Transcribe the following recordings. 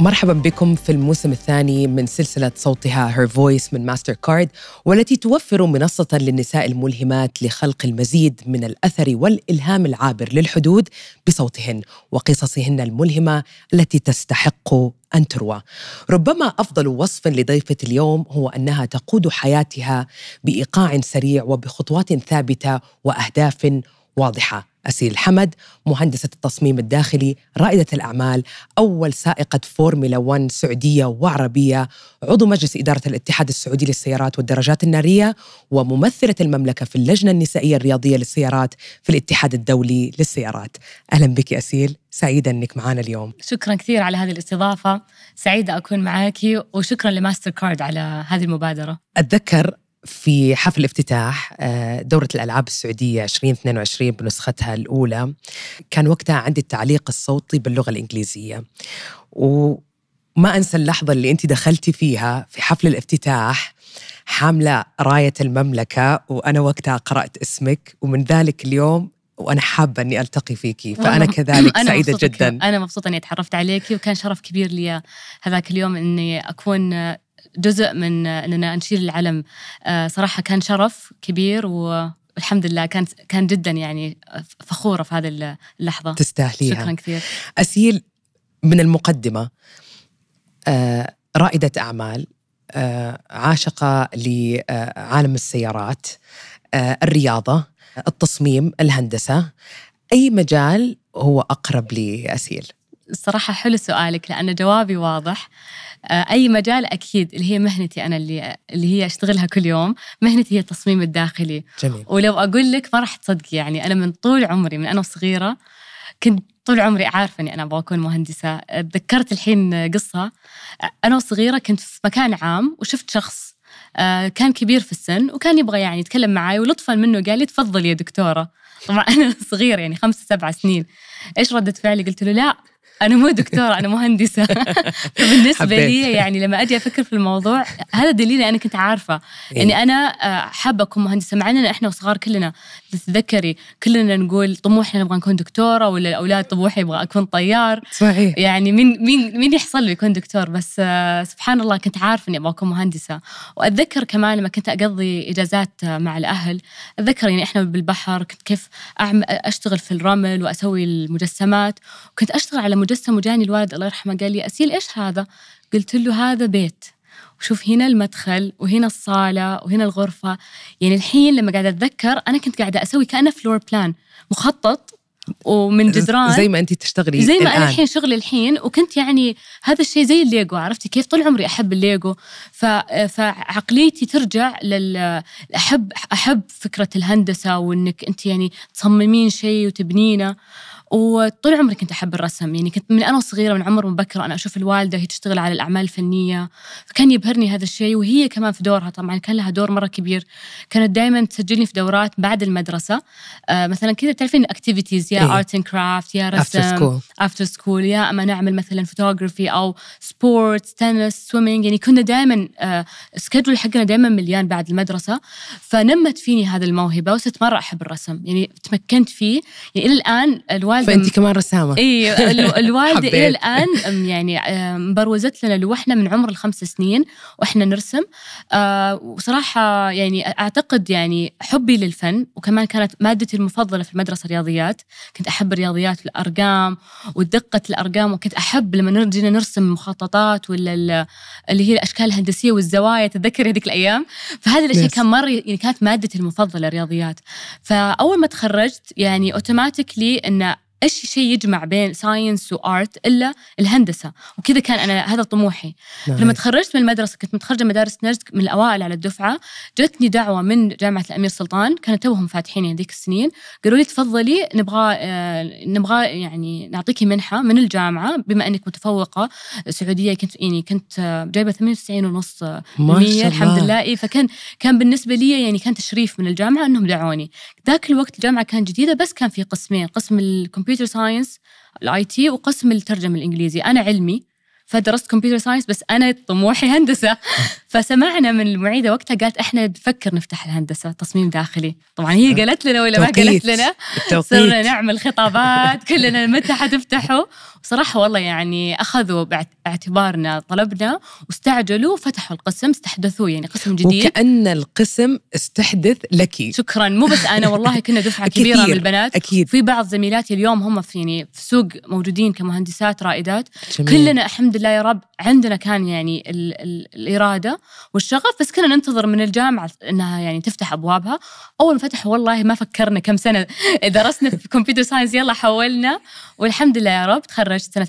مرحبا بكم في الموسم الثاني من سلسلة صوتها هير فويس من ماستر كارد والتي توفر منصة للنساء الملهمات لخلق المزيد من الأثر والإلهام العابر للحدود بصوتهن وقصصهن الملهمة التي تستحق أن تروى ربما أفضل وصف لضيفة اليوم هو أنها تقود حياتها بإيقاع سريع وبخطوات ثابتة وأهداف واضحة أسيل حمد مهندسة التصميم الداخلي رائدة الأعمال أول سائقة فورمولا 1 سعودية وعربية عضو مجلس إدارة الاتحاد السعودي للسيارات والدراجات النارية وممثلة المملكة في اللجنة النسائية الرياضية للسيارات في الاتحاد الدولي للسيارات أهلا بك أسيل سعيدة أنك معنا اليوم شكرا كثير على هذه الاستضافة سعيدة أكون معك وشكرا لماستر كارد على هذه المبادرة أتذكر في حفل افتتاح آه، دورة الألعاب السعودية 2022 بنسختها الأولى كان وقتها عندي التعليق الصوتي باللغة الإنجليزية وما أنسى اللحظة اللي أنت دخلتي فيها في حفل الافتتاح حاملة راية المملكة وأنا وقتها قرأت اسمك ومن ذلك اليوم وانا حابه اني التقي فيكي فانا كذلك أنا سعيده جدا انا مبسوطه اني تعرفت عليك وكان شرف كبير لي هذاك اليوم اني اكون جزء من اننا نشيل العلم آه، صراحه كان شرف كبير و الحمد لله كان كان جدا يعني فخوره في هذه اللحظه تستاهليها شكرا كثير اسيل من المقدمه آه، رائده اعمال آه، عاشقه لعالم السيارات الرياضه التصميم الهندسه اي مجال هو اقرب لاسيل الصراحة حلو سؤالك لأن جوابي واضح آه، أي مجال أكيد اللي هي مهنتي أنا اللي اللي هي أشتغلها كل يوم مهنتي هي التصميم الداخلي جميل. ولو أقول لك ما راح تصدقي يعني أنا من طول عمري من أنا صغيرة كنت طول عمري عارفة أني أنا أبغى أكون مهندسة آه، تذكرت الحين قصة آه، أنا وصغيرة كنت في مكان عام وشفت شخص كان كبير في السن وكان يبغى يعني يتكلم معي ولطفا منه قال لي تفضلي يا دكتورة طبعا أنا صغيرة يعني خمسة سبعة سنين إيش ردة فعلي قلت له لا انا مو دكتوره انا مهندسه فبالنسبه لي يعني لما اجي افكر في الموضوع هذا دليل انا كنت عارفه اني يعني إيه. انا آه، حابه اكون مهندسه مع اننا احنا وصغار كلنا تتذكري كلنا نقول طموحنا نبغى نكون دكتوره ولا الاولاد طموحي يبغى اكون طيار صحيح يعني مين مين مين يحصل لي يكون دكتور بس آه، سبحان الله كنت عارفه اني ابغى اكون مهندسه واتذكر كمان لما كنت اقضي اجازات آه، مع الاهل اتذكر يعني احنا بالبحر كنت كيف أعمل اشتغل في الرمل واسوي المجسمات وكنت اشتغل على مجسم وجاني الوالد الله يرحمه قال لي اسيل ايش هذا؟ قلت له هذا بيت وشوف هنا المدخل وهنا الصالة وهنا الغرفة يعني الحين لما قاعدة أتذكر أنا كنت قاعدة أسوي كأنه فلور بلان مخطط ومن جدران زي ما انت تشتغلي زي ما الآن. انا الحين شغلي الحين وكنت يعني هذا الشيء زي الليجو عرفتي كيف طول عمري احب الليجو فعقليتي ترجع لل احب احب فكره الهندسه وانك انت يعني تصممين شيء وتبنينه وطول عمري كنت أحب الرسم يعني كنت من أنا صغيرة من عمر مبكر أنا أشوف الوالدة هي تشتغل على الأعمال الفنية فكان يبهرني هذا الشيء وهي كمان في دورها طبعا كان لها دور مرة كبير كانت دائما تسجلني في دورات بعد المدرسة آه مثلا كذا تعرفين اكتيفيتيز يا ارت اند كرافت يا رسم افتر سكول يا اما نعمل مثلا فوتوغرافي او سبورتس تنس سويمنج يعني كنا دائما آه سكجول حقنا دائما مليان بعد المدرسة فنمت فيني هذه الموهبة وصرت مرة أحب الرسم يعني تمكنت فيه يعني إلى الآن الوالد الوالده فانت كمان رسامه اي الوالده الى الان يعني مبروزت لنا لوحنا من عمر الخمس سنين واحنا نرسم آه، وصراحه يعني اعتقد يعني حبي للفن وكمان كانت مادتي المفضله في المدرسه الرياضيات كنت احب الرياضيات والارقام ودقه الارقام وكنت احب لما نجينا نرسم مخططات ولا اللي هي الاشكال الهندسيه والزوايا تذكر هذيك الايام فهذا الاشياء كان مره يعني كانت مادتي المفضله الرياضيات فاول ما تخرجت يعني اوتوماتيكلي ان ايش شيء يجمع بين ساينس وارت الا الهندسه وكذا كان انا هذا طموحي نعم. لما تخرجت من المدرسه كنت متخرجه مدارس نجد من الاوائل على الدفعه جتني دعوه من جامعه الامير سلطان كانوا توهم فاتحين هذيك السنين قالوا لي تفضلي نبغى آه، نبغى يعني نعطيكي منحه من الجامعه بما انك متفوقه سعوديه كنت يعني كنت آه، جايبه 98 ونص الحمد لله إيه فكان كان بالنسبه لي يعني كان تشريف من الجامعه انهم دعوني ذاك الوقت الجامعه كان جديده بس كان في قسمين قسم الكمبيوتر كمبيوتر ساينس الاي تي وقسم الترجمه الانجليزي انا علمي فدرست كمبيوتر ساينس بس انا طموحي هندسه فسمعنا من المعيده وقتها قالت احنا بنفكر نفتح الهندسه تصميم داخلي طبعا هي قالت لنا ولا ما قالت لنا صرنا نعمل خطابات كلنا متى حتفتحوا صراحة والله يعني أخذوا باعتبارنا طلبنا واستعجلوا فتحوا القسم استحدثوه يعني قسم جديد وكأن القسم استحدث لك شكرا مو بس أنا والله كنا دفعة كبيرة من البنات أكيد في بعض زميلاتي اليوم هم في يعني في سوق موجودين كمهندسات رائدات جميل. كلنا الحمد لله يا رب عندنا كان يعني الـ الـ الإرادة والشغف بس كنا ننتظر من الجامعة أنها يعني تفتح أبوابها أول ما فتحوا والله ما فكرنا كم سنة درسنا في كمبيوتر ساينس يلا حولنا والحمد لله يا رب تخرجنا تخرجت سنه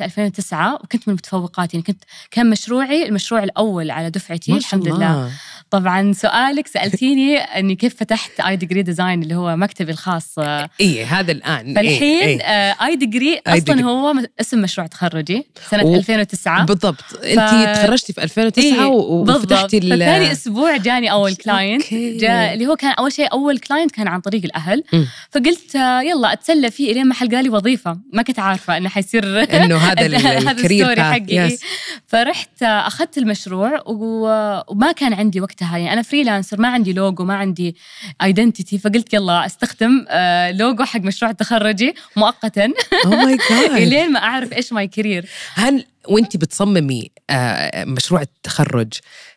2009 وكنت من المتفوقات يعني كنت كان مشروعي المشروع الاول على دفعتي الحمد الله. لله طبعا سؤالك سالتيني اني كيف فتحت اي ديجري ديزاين اللي هو مكتبي الخاص اي إيه، هذا الان إيه، فالحين اي, ديجري آه، اصلا هو اسم مشروع تخرجي سنه و... 2009 بالضبط ف... انت تخرجتي في 2009 إيه وفتحتي ال... ثاني اسبوع جاني اول كلاينت جا اللي هو كان اول شيء اول كلاينت كان عن طريق الاهل م. فقلت آه، يلا اتسلى فيه الين ما حلقى لي وظيفه ما كنت عارفه انه حيصير انه هذا الكارير حقي yes. فرحت آه، اخذت المشروع وما كان عندي وقتها يعني انا فريلانسر ما عندي لوجو ما عندي ايدنتيتي فقلت يلا استخدم لوجو آه، حق مشروع تخرجي مؤقتا او ماي جاد الين ما اعرف ايش ماي كارير هل وانت بتصممي آه، مشروع التخرج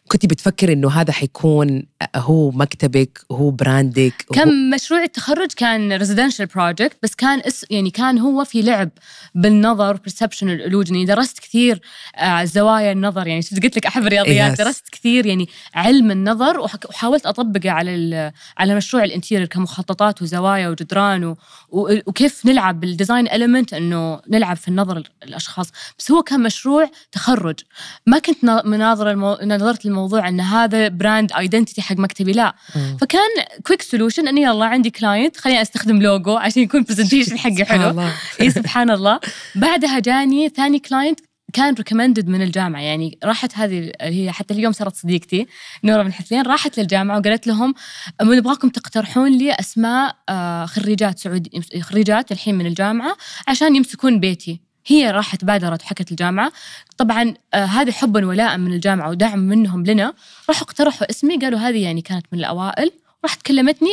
كنت بتفكر انه هذا حيكون آه، هو مكتبك هو براندك كان مشروع التخرج كان ريزيدنشال بروجكت بس كان اس يعني كان هو في لعب بالنظر برسبشن يعني درست كثير آه، زوايا النظر يعني قلت لك احب الرياضيات yes. درست كثير يعني علم النظر وحاولت اطبقه على على مشروع الانتيرير كمخططات وزوايا وجدران وكيف نلعب بالديزاين المنت انه نلعب في النظر الاشخاص بس هو كان مشروع تخرج ما كنت مناظره نظرت الموضوع ان هذا براند ايدنتيتي حق مكتبي لا مم. فكان كويك سولوشن اني يلا عندي كلاينت خليني استخدم لوجو عشان يكون برزنتيشن حقي حلو اي سبحان الله بعدها جاني ثاني كلاينت كان ريكومندد من الجامعه يعني راحت هذه هي حتى اليوم صارت صديقتي نوره من حثلين راحت للجامعه وقالت لهم نبغاكم تقترحون لي اسماء آه، خريجات سعودي خريجات الحين من الجامعه عشان يمسكون بيتي هي راحت بادرت وحكت الجامعة طبعا آه، هذا حبا ولاء من الجامعة ودعم منهم لنا راحوا اقترحوا اسمي قالوا هذه يعني كانت من الأوائل رحت كلمتني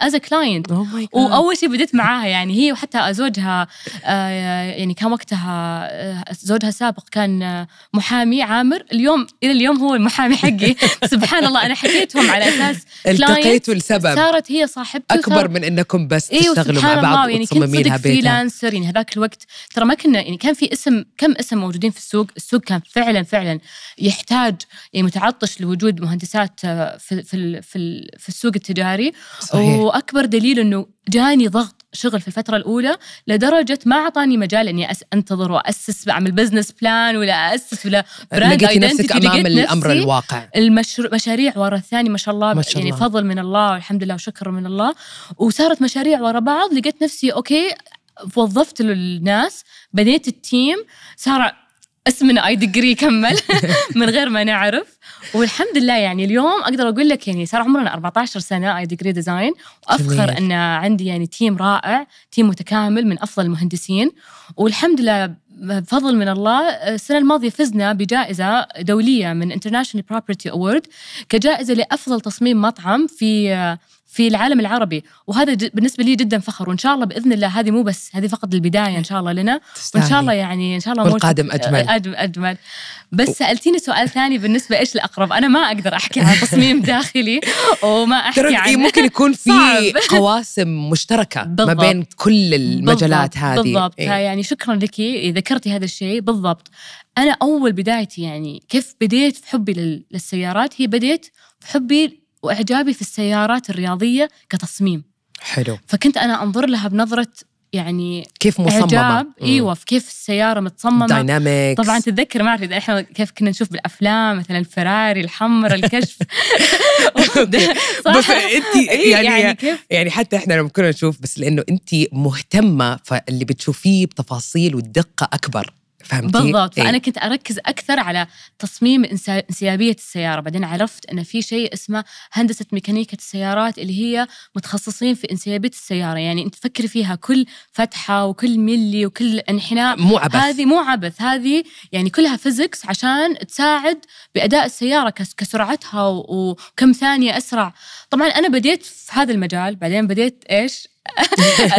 از كلاينت oh واول شيء بديت معاها يعني هي وحتى زوجها آه، يعني كان وقتها آه، زوجها السابق كان آه، محامي عامر اليوم الى اليوم هو المحامي حقي سبحان الله انا حكيتهم على اساس التقيتوا لسبب صارت هي صاحبتي اكبر من انكم بس إيوه، تشتغلوا مع بعض يعني كنت صدق فريلانسر يعني هذاك الوقت ترى ما كنا يعني كان في اسم كم اسم موجودين في السوق السوق كان فعلا فعلا يحتاج يعني متعطش لوجود مهندسات في في في, في السوق تجاري صحيح. واكبر دليل انه جاني ضغط شغل في الفترة الأولى لدرجة ما أعطاني مجال إني أنتظر وأسس أعمل بزنس بلان ولا أسس ولا براند آه، لقيتي نفسك أمام الأمر الواقع المشاريع مشاريع ورا الثاني ما شاء الله ما شاء يعني الله. فضل من الله والحمد لله وشكر من الله وصارت مشاريع ورا بعض لقيت نفسي أوكي وظفت الناس بنيت التيم صار اسمنا اي ديجري كمل من غير ما نعرف والحمد لله يعني اليوم اقدر اقول لك يعني صار عمرنا 14 سنه اي ديجري ديزاين وافخر ان عندي يعني تيم رائع تيم متكامل من افضل المهندسين والحمد لله بفضل من الله السنة الماضية فزنا بجائزة دولية من International Property Award كجائزة لأفضل تصميم مطعم في في العالم العربي وهذا بالنسبة لي جدا فخر وإن شاء الله بإذن الله هذه مو بس هذه فقط البداية إن شاء الله لنا وإن شاء الله يعني إن شاء الله والقادم أجمل أجمل بس سألتيني سؤال ثاني بالنسبة إيش الأقرب أنا ما أقدر أحكي عن تصميم داخلي وما أحكي إيه، عن ممكن يكون في قواسم مشتركة ما بين كل المجالات بالضبط. هذه بالضبط إيه؟ يعني شكرا لك إذا ذكرتي هذا الشيء بالضبط انا اول بدايتي يعني كيف بديت في حبي للسيارات هي بديت في حبي واعجابي في السيارات الرياضيه كتصميم حلو فكنت انا انظر لها بنظره يعني كيف مصممه ايوه في كيف السياره متصممه دايناميك طبعا تتذكر ما اعرف احنا كيف كنا نشوف بالافلام مثلا فراري الحمراء الكشف بس انت إيه، يعني يعني, كيف؟ يعني حتى احنا لما كنا نشوف بس لانه انت مهتمه فاللي بتشوفيه بتفاصيل والدقه اكبر فهمتي؟ بالضبط فأنا إيه. كنت أركز أكثر على تصميم انسيابية السيارة بعدين عرفت أن في شيء اسمه هندسة ميكانيكا السيارات اللي هي متخصصين في انسيابية السيارة يعني أنت تفكري فيها كل فتحة وكل ملي وكل انحناء مو عبث هذه مو عبث هذه يعني كلها فيزكس عشان تساعد بأداء السيارة كسرعتها وكم ثانية أسرع طبعا أنا بديت في هذا المجال بعدين بديت إيش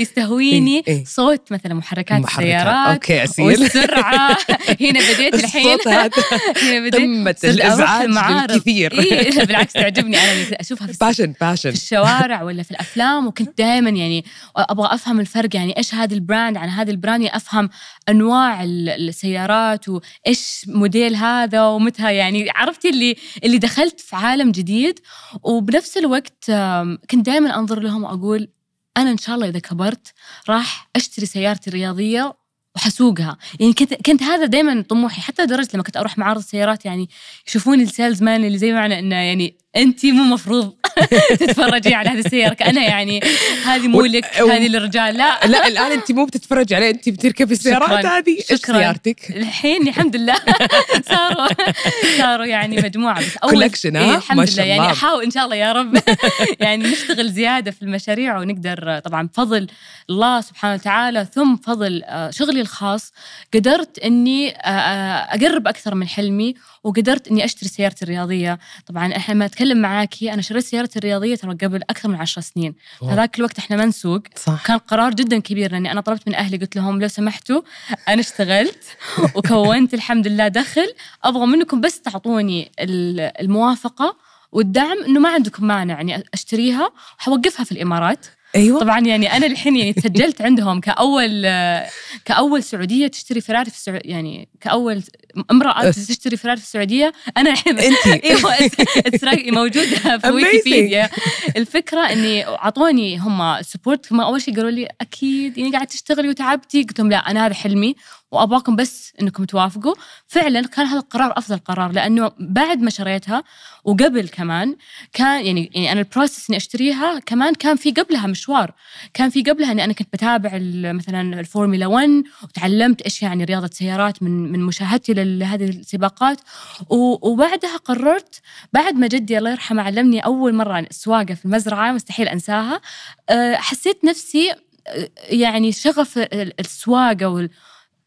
يستهويني إيه،, إيه؟ صوت مثلا محركات السيارات اوكي عسير والسرعه هنا بديت الحين هنا بديت الازعاج بالكثير إيه بالعكس تعجبني انا اشوفها في باشن باشن في الشوارع ولا في الافلام وكنت دائما يعني ابغى افهم الفرق يعني ايش هذا البراند عن هذا البراند يعني افهم انواع السيارات وايش موديل هذا ومتى يعني عرفتي اللي اللي دخلت في عالم جديد وبنفس الوقت كنت دائما انظر لهم واقول انا ان شاء الله اذا كبرت راح اشتري سيارتي الرياضيه وحسوقها يعني كنت كنت هذا دائما طموحي حتى لدرجه لما كنت اروح معارض السيارات يعني يشوفوني السيلز مان اللي زي معنى انه يعني انت مو مفروض تتفرجي على هذه السياره كانها يعني هذه مو لك هذه للرجال لا لا الان انت مو بتتفرجي عليها انت بتركبي السيارات هذه شكرا سيارتك الحين الحمد لله صاروا صاروا يعني مجموعه بس اول كولكشن إيه الحمد لله يعني احاول ان شاء الله يا رب يعني نشتغل زياده في المشاريع ونقدر طبعا بفضل الله سبحانه وتعالى ثم فضل آه، شغلي الخاص قدرت اني آه، آه، اقرب اكثر من حلمي وقدرت اني اشتري سيارتي الرياضيه طبعا احنا لما اتكلم معاكي انا شريت سيارتي الرياضيه ترى قبل اكثر من 10 سنين هذاك الوقت احنا ما نسوق صح. كان قرار جدا كبير لاني انا طلبت من اهلي قلت لهم لو سمحتوا انا اشتغلت وكونت الحمد لله دخل ابغى منكم بس تعطوني الموافقه والدعم انه ما عندكم مانع اني يعني اشتريها وحوقفها في الامارات ايوه طبعا يعني انا الحين يعني تسجلت عندهم كاول كاول سعوديه تشتري فراري في السعوديه يعني كاول امراه تشتري فراري في السعوديه انا الحين انت ايوه موجوده في ويكيبيديا الفكره اني اعطوني هم سبورت هم اول شيء قالوا لي اكيد يعني قاعد تشتغلي وتعبتي قلت لهم لا انا هذا حلمي وابغاكم بس انكم توافقوا فعلا كان هذا القرار افضل قرار لانه بعد ما شريتها وقبل كمان كان يعني يعني انا البروسس اني اشتريها كمان كان في قبلها مشوار كان في قبلها اني انا كنت بتابع مثلا الفورميلا 1 وتعلمت ايش يعني رياضه سيارات من من مشاهدتي لهذه السباقات وبعدها قررت بعد ما جدي الله يرحمه علمني اول مره السواقة في المزرعه مستحيل انساها أه، حسيت نفسي أه، يعني شغف السواقه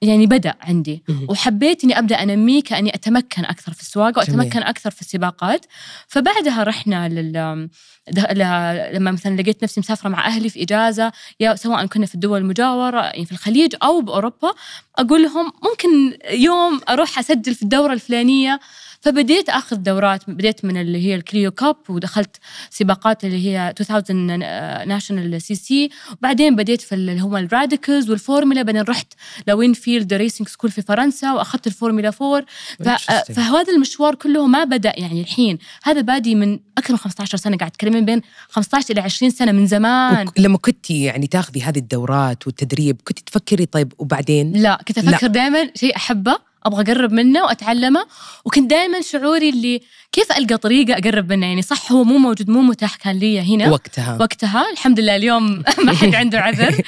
يعني بدأ عندي وحبيت إني أبدأ أنميه كأني أتمكن أكثر في السواقة وأتمكن أكثر في السباقات فبعدها رحنا لل لما مثلا لقيت نفسي مسافرة مع أهلي في إجازة يا سواء كنا في الدول المجاورة يعني في الخليج أو بأوروبا أقول لهم ممكن يوم أروح أسجل في الدورة الفلانية فبديت اخذ دورات بديت من اللي هي الكريو كاب ودخلت سباقات اللي هي 2000 ناشونال سي سي وبعدين بديت في اللي هم الراديكلز والفورمولا بعدين رحت لوينفيلد ريسنج سكول في فرنسا واخذت الفورمولا فور فهذا المشوار كله ما بدا يعني الحين هذا بادي من اكثر من 15 سنه قاعد اتكلم بين 15 الى 20 سنه من زمان لما كنتي يعني تاخذي هذه الدورات والتدريب كنت تفكري طيب وبعدين لا كنت افكر دائما شيء احبه ابغى اقرب منه واتعلمه وكنت دائما شعوري اللي كيف القى طريقه اقرب منه يعني صح هو مو موجود مو متاح كان لي هنا وقتها وقتها الحمد لله اليوم ما حد عنده عذر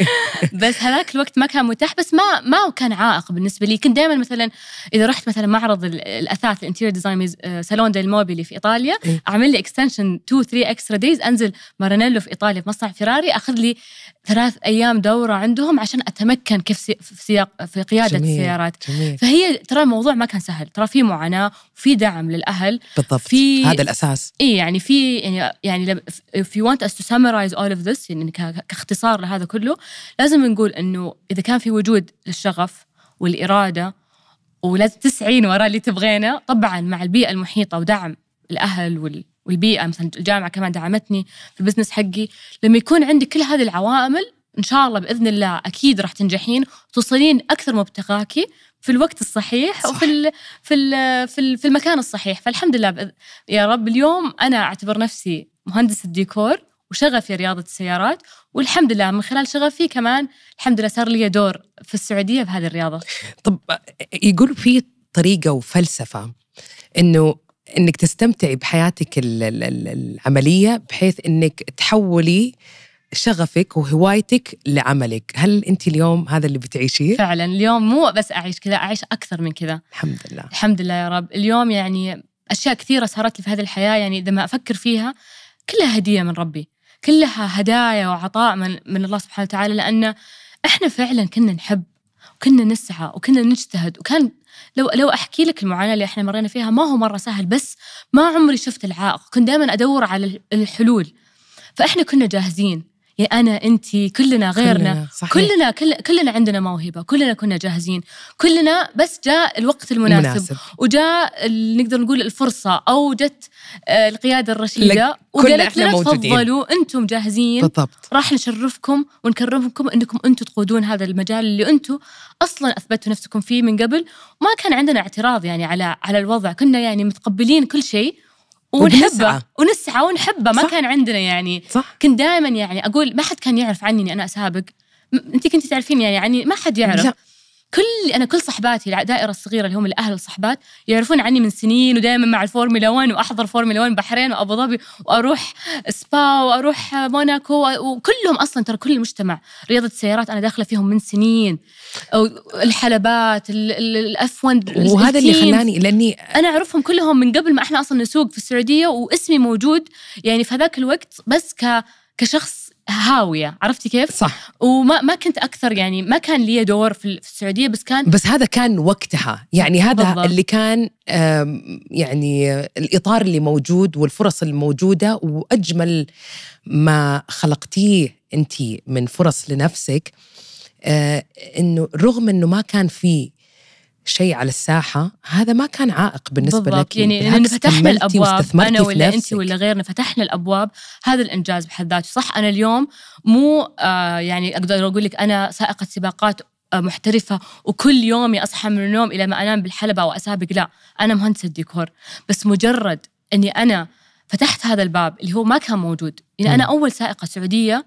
بس هذاك الوقت ما كان متاح بس ما ما كان عائق بالنسبه لي كنت دائما مثلا اذا رحت مثلا معرض الاثاث الانتيريور ديزاين سالون ديل موبيلي في ايطاليا إيه. اعمل لي اكستنشن 2 3 اكسترا دايز انزل مارانيلو في ايطاليا في مصنع فيراري اخذ لي ثلاث ايام دوره عندهم عشان اتمكن كيف في سياق في قياده جميل السيارات جميل. فهي ترى الموضوع ما كان سهل ترى في معاناه وفي دعم للاهل بالضبط في هذا الاساس اي يعني في يعني يعني if you want us to summarize all of this يعني كاختصار لهذا كله لازم نقول انه اذا كان في وجود للشغف والاراده ولازم تسعين وراء اللي تبغينه طبعا مع البيئه المحيطه ودعم الاهل وال والبيئه مثلا الجامعه كمان دعمتني في البزنس حقي لما يكون عندك كل هذه العوامل ان شاء الله باذن الله اكيد راح تنجحين توصلين اكثر ما ابتغاكي في الوقت الصحيح صح. وفي ال في ال في, الـ في المكان الصحيح فالحمد لله يا رب اليوم انا اعتبر نفسي مهندسه ديكور وشغفي رياضه السيارات والحمد لله من خلال شغفي كمان الحمد لله صار لي دور في السعوديه بهذه الرياضه طب يقول في طريقه وفلسفه انه انك تستمتعي بحياتك العمليه بحيث انك تحولي شغفك وهوايتك لعملك هل انت اليوم هذا اللي بتعيشيه فعلا اليوم مو بس اعيش كذا اعيش اكثر من كذا الحمد لله الحمد لله يا رب اليوم يعني اشياء كثيره صارت لي في هذه الحياه يعني اذا ما افكر فيها كلها هديه من ربي كلها هدايا وعطاء من من الله سبحانه وتعالى لان احنا فعلا كنا نحب وكنا نسعى وكنا نجتهد وكان لو لو احكي لك المعاناه اللي احنا مرينا فيها ما هو مره سهل بس ما عمري شفت العائق كنت دائما ادور على الحلول فاحنا كنا جاهزين يا انا انت كلنا غيرنا كلنا, صحيح. كلنا كلنا عندنا موهبه كلنا كنا جاهزين كلنا بس جاء الوقت المناسب, المناسب. وجاء نقدر نقول الفرصه او جت القياده الرشيده وقالت لنا تفضلوا انتم جاهزين بالضبط راح نشرفكم ونكرمكم انكم انتم تقودون هذا المجال اللي انتم اصلا اثبتوا نفسكم فيه من قبل وما كان عندنا اعتراض يعني على على الوضع كنا يعني متقبلين كل شيء ونحبه ونسعى ونحبه ما صح. كان عندنا يعني صح. كنت دائما يعني اقول ما حد كان يعرف عني اني انا اسابق انت كنت تعرفين يعني يعني ما حد يعرف لا. كل انا كل صحباتي الدائره الصغيره اللي هم الاهل الصحبات يعرفون عني من سنين ودائما مع الفورمولا 1 واحضر فورمولا 1 بحرين وابو ظبي واروح سبا واروح موناكو وكلهم اصلا ترى كل المجتمع رياضه السيارات انا داخله فيهم من سنين الحلبات الاف 1 وهذا اللي خلاني لاني انا اعرفهم كلهم من قبل ما احنا اصلا نسوق في السعوديه واسمي موجود يعني في هذاك الوقت بس ك كشخص هاويه عرفتي كيف؟ صح وما ما كنت اكثر يعني ما كان لي دور في السعوديه بس كان بس هذا كان وقتها يعني هذا بالضبط. اللي كان يعني الاطار اللي موجود والفرص الموجوده واجمل ما خلقتيه انت من فرص لنفسك آه، انه رغم انه ما كان في شيء على الساحة هذا ما كان عائق بالنسبة بالضبط. لك يعني فتحنا الأبواب أنا ولا أنت ولا غيرنا فتحنا الأبواب هذا الإنجاز بحد ذاته صح أنا اليوم مو آه يعني أقدر أقول لك أنا سائقة سباقات آه، محترفة وكل يومي أصحى من النوم إلى ما أنام بالحلبة وأسابق لا أنا مهندسة ديكور بس مجرد أني أنا فتحت هذا الباب اللي هو ما كان موجود يعني أنا أول سائقة سعودية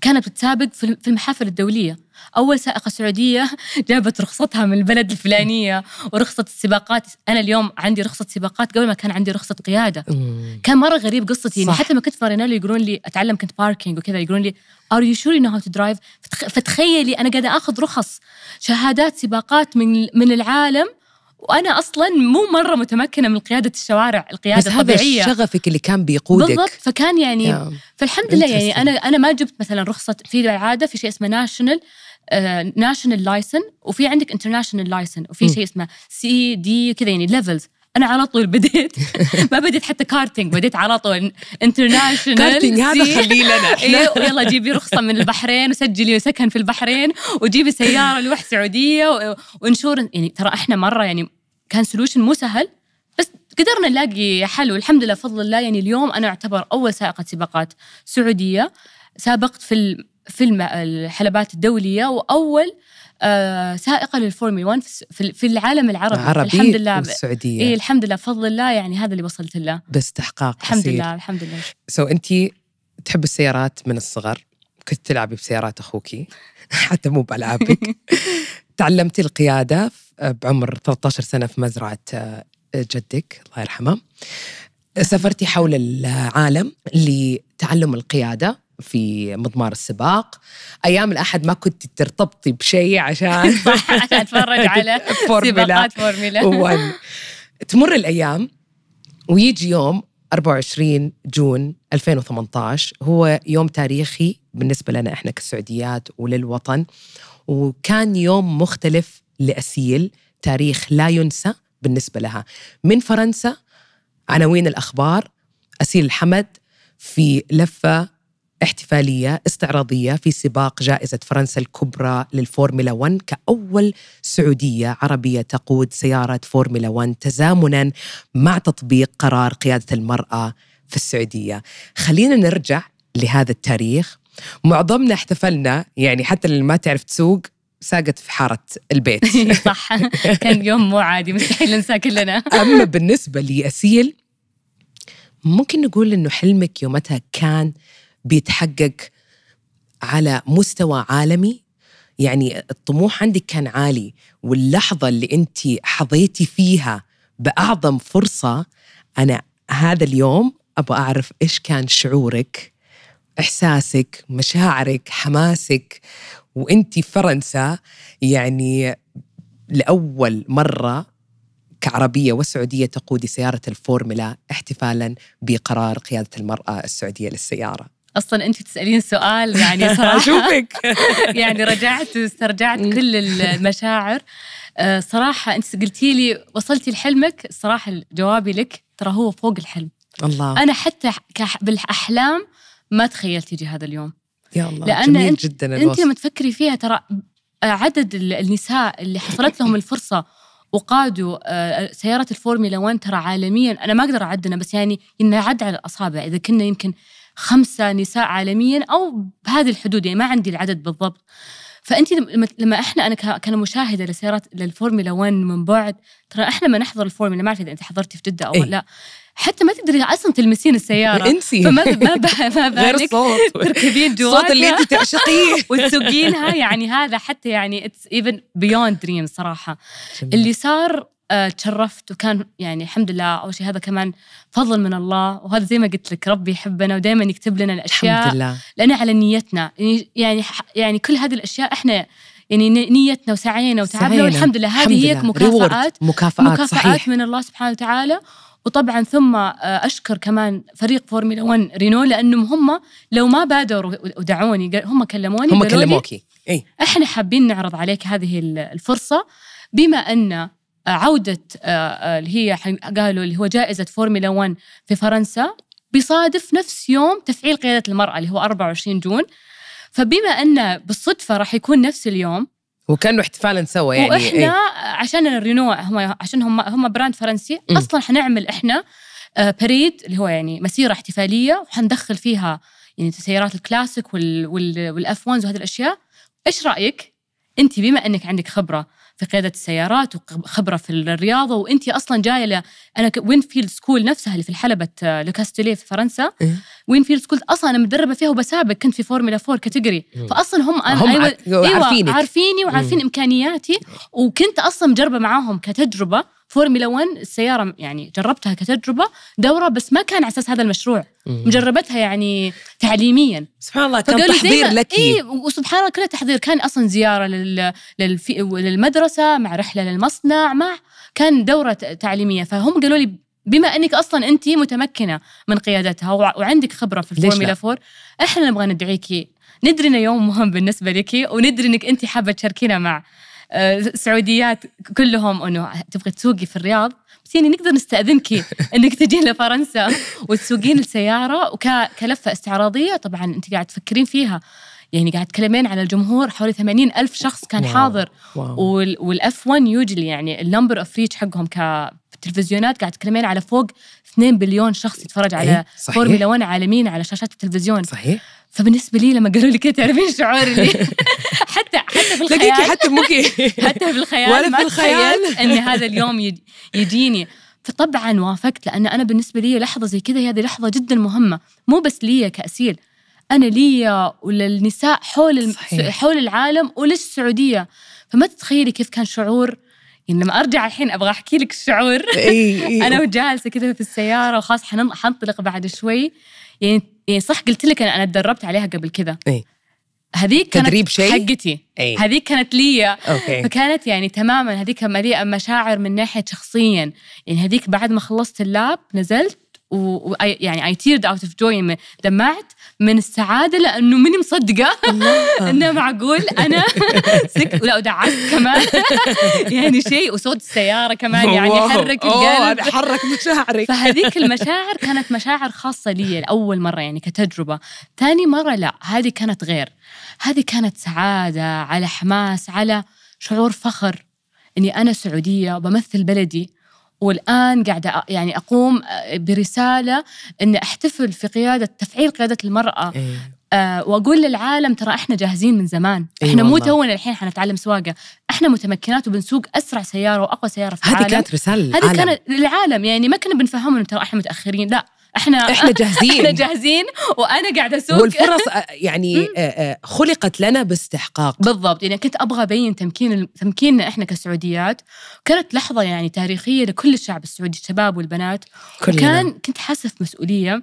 كانت بتسابق في المحافل الدولية أول سائقة سعودية جابت رخصتها من البلد الفلانية ورخصة السباقات أنا اليوم عندي رخصة سباقات قبل ما كان عندي رخصة قيادة كان مرة غريب قصتي يعني حتى ما كنت في يقولون لي أتعلم كنت باركينج وكذا يقولون لي ار يو شور نو how تو درايف فتخيلي أنا قاعدة آخذ رخص شهادات سباقات من من العالم وانا اصلا مو مره متمكنه من قياده الشوارع القياده بس الطبيعيه بس هذا شغفك اللي كان بيقودك بالضبط فكان يعني yeah. فالحمد لله يعني انا انا ما جبت مثلا رخصه في العاده في شيء اسمه ناشونال ناشونال لايسن وفي عندك انترناشونال لايسن وفي شيء اسمه سي دي كذا يعني ليفلز انا على طول بديت ما بديت حتى كارتينج بديت على طول انترناشونال كارتينج هذا خليه لنا إيه، يلا جيبي رخصه من البحرين وسجلي سكن في البحرين وجيبي سياره لوح سعوديه وانشور يعني ترى احنا مره يعني كان سولوشن مو سهل بس قدرنا نلاقي حل والحمد لله بفضل الله يعني اليوم انا اعتبر اول سائقه سباقات سعوديه سابقت في في الحلبات الدوليه واول آه، سائقه للفورمولا 1 في العالم العربي عربي الحمد لله والسعوديه اي الحمد لله بفضل الله يعني هذا اللي وصلت له باستحقاق الحمد لله الحمد لله سو so, انت تحب السيارات من الصغر كنت تلعبي بسيارات اخوك حتى مو بالعابك تعلمتي القياده بعمر 13 سنه في مزرعه آه، جدك الله يرحمه سافرتي حول العالم لتعلم القياده في مضمار السباق ايام الاحد ما كنت ترتبطي بشيء عشان عشان اتفرج على سباقات فورميلا 1 تمر الايام ويجي يوم 24 جون 2018 هو يوم تاريخي بالنسبه لنا احنا كسعوديات وللوطن وكان يوم مختلف لاسيل تاريخ لا ينسى بالنسبه لها من فرنسا عناوين الاخبار اسيل الحمد في لفه احتفالية استعراضية في سباق جائزة فرنسا الكبرى للفورمولا 1 كأول سعودية عربية تقود سيارة فورمولا 1 تزامنا مع تطبيق قرار قيادة المرأة في السعودية خلينا نرجع لهذا التاريخ معظمنا احتفلنا يعني حتى اللي ما تعرف تسوق ساقت في حارة البيت صح كان يوم مو عادي مستحيل ننساه كلنا أما بالنسبة لأسيل ممكن نقول انه حلمك يومتها كان بيتحقق على مستوى عالمي يعني الطموح عندك كان عالي واللحظة اللي أنت حظيتي فيها بأعظم فرصة أنا هذا اليوم أبغى أعرف إيش كان شعورك إحساسك مشاعرك حماسك وأنت فرنسا يعني لأول مرة كعربية وسعودية تقودي سيارة الفورمولا احتفالا بقرار قيادة المرأة السعودية للسيارة اصلا انت تسالين سؤال يعني صراحه اشوفك يعني رجعت واسترجعت كل المشاعر آه، صراحه انت قلتي لي وصلتي لحلمك صراحه جوابي لك ترى هو فوق الحلم الله انا حتى بالاحلام ما تخيلت يجي هذا اليوم يا الله لان جميل انت جدا انت لما تفكري فيها ترى عدد النساء اللي حصلت لهم الفرصه وقادوا آه، سياره الفورميلا 1 ترى عالميا انا ما اقدر اعدنا بس يعني ينعد على الاصابع اذا كنا يمكن خمسة نساء عالميا أو بهذه الحدود يعني ما عندي العدد بالضبط فأنت لما إحنا أنا كمشاهدة لسيارات للفورميلا 1 من بعد ترى إحنا لما نحضر الفورميلا ما أعرف إذا أنت حضرتي في جدة أو إيه؟ لا حتى ما تقدري اصلا تلمسين السياره إيه، انسي فما ما ما غير الصوت تركبين جواها الصوت اللي انت تعشقيه وتسوقينها يعني هذا حتى يعني اتس ايفن بيوند دريم صراحه اللي صار آه، تشرفت وكان يعني الحمد لله اول شيء هذا كمان فضل من الله وهذا زي ما قلت لك ربي يحبنا ودائما يكتب لنا الاشياء الحمد لله لان على نيتنا يعني يعني, يعني كل هذه الاشياء احنا يعني نيتنا وسعينا وتعبنا والحمد لله هذه هي مكافآت مكافآت, مكافآت من الله سبحانه وتعالى وطبعا ثم آه، اشكر كمان فريق فورمولا 1 رينو لانهم هم لو ما بادروا ودعوني هم كلموني هم كلموكي اي احنا حابين نعرض عليك هذه الفرصه بما ان عودة آه، آه، اللي هي قالوا اللي هو جائزة فورمولا 1 في فرنسا بيصادف نفس يوم تفعيل قيادة المرأة اللي هو 24 جون فبما أنه بالصدفة راح يكون نفس اليوم وكانوا احتفالا سوا يعني واحنا ايه؟ عشان الرينو هم عشان هم هم براند فرنسي اصلا حنعمل احنا بريد آه، اللي هو يعني مسيره احتفاليه وحندخل فيها يعني سيارات الكلاسيك والاف 1 وهذه الاشياء ايش رايك انت بما انك عندك خبره في قيادة السيارات وخبرة في الرياضة وأنت أصلا جاية انا وينفيلد سكول نفسها اللي في الحلبة آه، لوكاستيليه في فرنسا وينفيلد إيه. سكول اصلا انا متدربه فيها وبسابق كنت في فورمولا 4 كاتيجوري فاصلا هم انا هم ايوه, أيوة عارفيني وعارفين امكانياتي وكنت اصلا مجربه معاهم كتجربه فورمولا 1 السياره يعني جربتها كتجربه دوره بس ما كان على اساس هذا المشروع مجربتها يعني تعليميا سبحان الله كان تحضير لك اي وسبحان الله كله تحضير كان اصلا زياره للمدرسه مع رحله للمصنع مع كان دوره تعليميه فهم قالوا لي بما انك اصلا انت متمكنه من قيادتها وعندك خبره في الفورمولا فور احنا نبغى ندعيكي ندري انه يوم مهم بالنسبه لك وندري انك انت حابه تشاركينا مع آه، سعوديات كلهم انه تبغي تسوقي في الرياض بس يعني نقدر نستاذنك انك تجين لفرنسا وتسوقين السياره وكلفه استعراضيه طبعا انت قاعد تفكرين فيها يعني قاعد تكلمين على الجمهور حوالي 80 ألف شخص كان واو. حاضر واو. والاف 1 يوجلي يعني النمبر اوف ريتش حقهم كتلفزيونات قاعد تكلمين على فوق 2 بليون شخص يتفرج إيه، على فورمولا 1 عالميا على شاشات التلفزيون صحيح فبالنسبه لي لما قالوا لي كذا تعرفين شعوري لي حتى حتى في الخيال حتى ممكن حتى في الخيال ولا في الخيال اني هذا اليوم يجيني فطبعا وافقت لان انا بالنسبه لي لحظه زي كذا هذه لحظه جدا مهمه مو بس لي كاسيل انا لي وللنساء حول صحيح. حول العالم وللسعوديه فما تتخيلي كيف كان شعور يعني لما ارجع الحين ابغى احكي لك الشعور انا وجالسه كذا في السياره وخلاص حنطلق بعد شوي يعني يعني صح قلت لك انا انا تدربت عليها قبل كذا اي هذيك كانت تدريب شيء حقتي أي. هذيك كانت لي أوكي. فكانت يعني تماما هذيك مليئه مشاعر من ناحيه شخصيا يعني هذيك بعد ما خلصت اللاب نزلت ويعني اي تيرد اوت اوف جوي دمعت من السعاده لانه ماني مصدقه انه معقول انا سك... لا ودعست كمان يعني شيء وصوت السياره كمان يعني حرك القلب حرك مشاعرك فهذيك المشاعر كانت مشاعر خاصه لي لاول مره يعني كتجربه ثاني مره لا هذه كانت غير هذه كانت سعاده على حماس على شعور فخر اني انا سعوديه وبمثل بلدي والآن قاعدة يعني أقوم آه، برسالة أن أحتفل في قيادة تفعيل قيادة المرأة إيه. آه، واقول للعالم ترى احنا جاهزين من زمان إيه احنا مو تونا الحين حنتعلم سواقه احنا متمكنات وبنسوق اسرع سياره واقوى سياره في العالم هذه كانت رساله هذه كانت للعالم يعني ما كنا بنفهمهم ترى احنا متاخرين لا احنا احنا جاهزين احنا جاهزين وانا قاعده اسوق والفرص آه، يعني آه، آه، خلقت لنا باستحقاق بالضبط يعني كنت ابغى ابين تمكين تمكيننا احنا كسعوديات كانت لحظه يعني تاريخيه لكل الشعب السعودي الشباب والبنات كلنا. وكان كنت حاسه مسؤوليه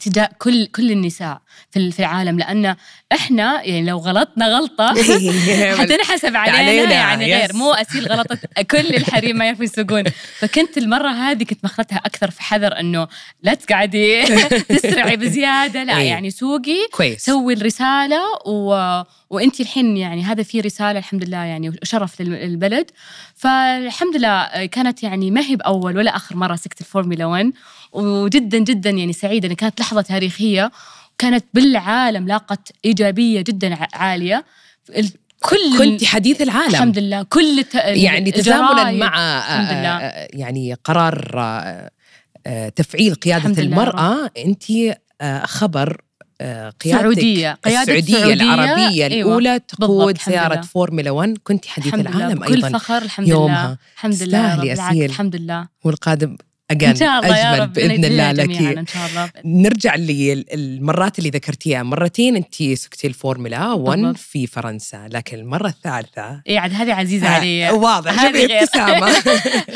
تجاه كل كل النساء في في العالم لان احنا يعني لو غلطنا غلطه حتنحسب علينا يعني غير مو اسيل غلطه كل الحريم ما يعرفوا يسوقون فكنت المره هذه كنت ماخذتها اكثر في حذر انه لا تقعدي تسرعي بزياده لا إيه. يعني سوقي كويس سوي الرساله و وانت الحين يعني هذا في رساله الحمد لله يعني وشرف للبلد فالحمد لله آه، كانت يعني ما هي باول ولا اخر مره سكت الفورمولا 1 وجدا جدا يعني سعيده ان كانت لحظه تاريخيه وكانت بالعالم لاقت ايجابيه جدا عاليه كل كنت حديث العالم الحمد لله كل يعني, يعني تزامنا مع آه، آه، يعني قرار تفعيل قياده المراه انت خبر آه، قيادة سعودية قيادة السعودية سعودية العربية أيوة. الأولى تقود سيارة فورمولا 1 كنت حديث العالم بكل أيضا فخر الحمد يومها لله الحمد لله رب العالمين الحمد لله والقادم أجن إن شاء الله أجمل بإذن الله لك إن شاء الله نرجع للمرات اللي ذكرتيها مرتين أنت سكتي الفورمولا 1 في فرنسا لكن المرة الثالثة إي عاد هذه عزيزة آه، علي واضح هذه غير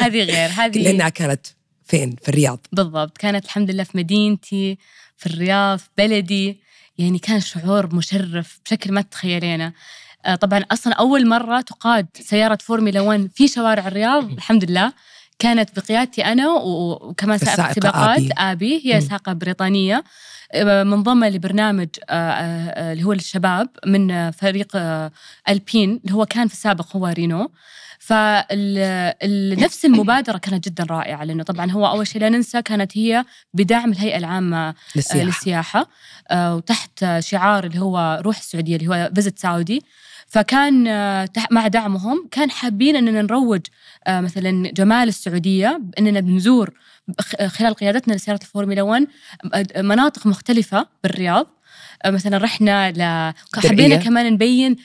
هذه غير هذه لأنها كانت فين في الرياض بالضبط كانت الحمد لله في مدينتي في الرياض في بلدي يعني كان شعور مشرف بشكل ما تتخيلينه آه، طبعا اصلا اول مره تقاد سياره فورمولا 1 في شوارع الرياض الحمد لله كانت بقيادتي انا وكمان سائق سباقات ابي, آبي هي سائقه بريطانيه آه، منضمة لبرنامج آه، آه، اللي هو للشباب من فريق البين اللي هو كان في السابق هو رينو فنفس المبادرة كانت جدا رائعة لأنه طبعا هو أول شيء لا ننسى كانت هي بدعم الهيئة العامة للسياحة, للسياحة وتحت شعار اللي هو روح السعودية اللي هو فيزت سعودي فكان آه، مع دعمهم كان حابين اننا نروج آه، مثلا جمال السعوديه باننا بنزور خلال قيادتنا لسياره الفورمولا 1 مناطق مختلفه بالرياض آه، مثلا رحنا ل حبينا كمان نبين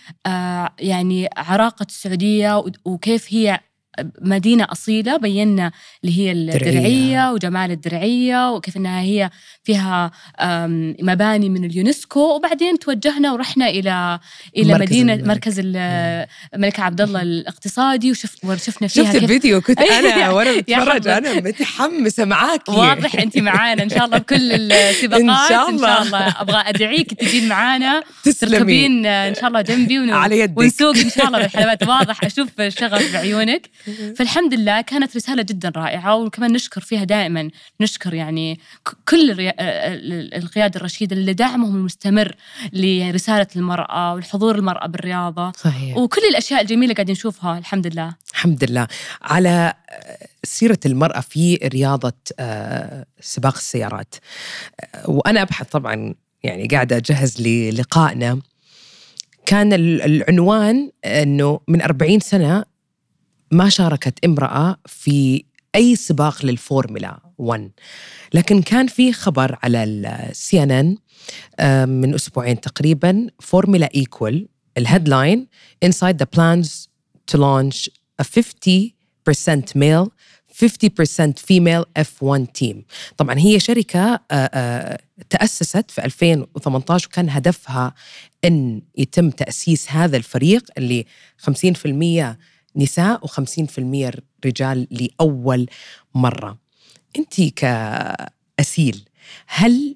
يعني عراقه السعوديه وكيف هي مدينة أصيلة بينا اللي هي الدرعية وجمال الدرعية وكيف أنها هي فيها مباني من اليونسكو وبعدين توجهنا ورحنا إلى إلى مركز مدينة إيه. الملك. مركز الملك عبد الله الاقتصادي وشفت وشفنا فيها شفت الفيديو كنت إيه. أنا وأنا بتفرج أنا متحمسة معاكي واضح أنت معانا إن شاء الله بكل السباقات إن شاء الله, إن شاء الله. أبغى أدعيك تجين معانا تركبين إن شاء الله جنبي على يدك ونسوق إن شاء الله بالحلبات واضح أشوف الشغف بعيونك فالحمد لله كانت رسالة جدا رائعة وكمان نشكر فيها دائما نشكر يعني كل آه، آه، القيادة الرشيدة اللي دعمهم المستمر لرسالة المرأة والحضور المرأة بالرياضة صحيح. وكل الأشياء الجميلة قاعدين نشوفها الحمد لله الحمد لله على سيرة المرأة في رياضة آه، سباق السيارات وأنا أبحث طبعا يعني قاعدة أجهز للقائنا كان العنوان انه من 40 سنه ما شاركت امرأة في أي سباق للفورمولا 1 لكن كان في خبر على السي ان آه، ان من أسبوعين تقريبا فورمولا ايكول الهيدلاين inside the plans to launch a 50% male 50% female F1 team طبعا هي شركة آه، آه، تأسست في 2018 وكان هدفها أن يتم تأسيس هذا الفريق اللي 50% نساء و50% رجال لأول مرة أنت كأسيل هل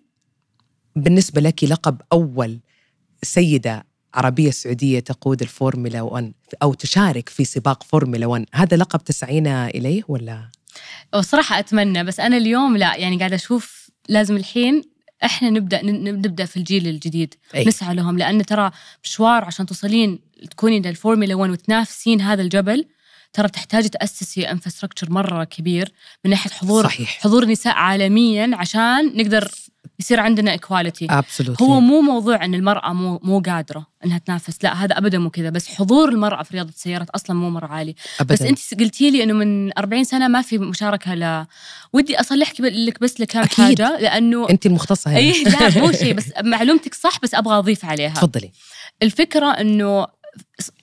بالنسبة لك لقب أول سيدة عربية سعودية تقود الفورمولا 1 أو تشارك في سباق فورمولا 1 هذا لقب تسعين إليه ولا؟ وصراحة أتمنى بس أنا اليوم لا يعني قاعدة أشوف لازم الحين احنا نبدا نبدا في الجيل الجديد أي. نسعى لهم لان ترى مشوار عشان توصلين تكوني للفورمولا 1 وتنافسين هذا الجبل ترى بتحتاجي تاسسي انفراستراكشر مره كبير من ناحيه حضور صحيح. حضور نساء عالميا عشان نقدر يصير عندنا ايكواليتي هو مو موضوع ان المراه مو مو قادره انها تنافس لا هذا ابدا مو كذا بس حضور المراه في رياضه السيارات اصلا مو مره عالي أبداً. بس انت قلتي لي انه من 40 سنه ما في مشاركه ل ودي اصلحك لك بس لكام أكيد. حاجه لانه انت المختصه هنا. اي لا مو شيء بس معلومتك صح بس ابغى اضيف عليها تفضلي الفكره انه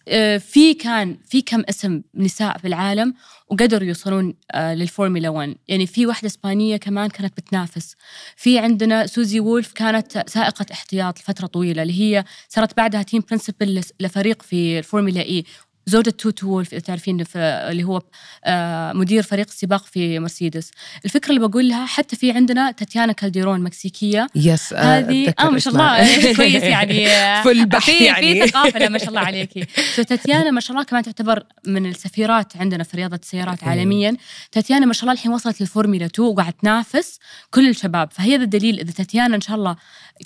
آه، في كان في كم اسم نساء في العالم وقدروا يوصلون آه، للفورمولا 1 يعني في واحدة إسبانية كمان كانت بتنافس في عندنا سوزي وولف كانت سائقة احتياط لفترة طويلة اللي هي صارت بعدها تيم برنسبل لفريق في الفورمولا إي زوجة توت وولف تعرفين اللي هو آه، مدير فريق السباق في مرسيدس الفكرة اللي بقول لها حتى في عندنا تاتيانا كالديرون مكسيكية يس آه، هذه اه ما شاء الله كويس يعني في البحث يعني في ثقافة ما شاء الله عليكي فتاتيانا تاتيانا ما شاء الله كمان تعتبر من السفيرات عندنا في رياضة السيارات عالميا تاتيانا ما شاء الله الحين وصلت للفورميلا 2 وقعدت تنافس كل الشباب فهي ذا الدليل إذا تاتيانا إن شاء الله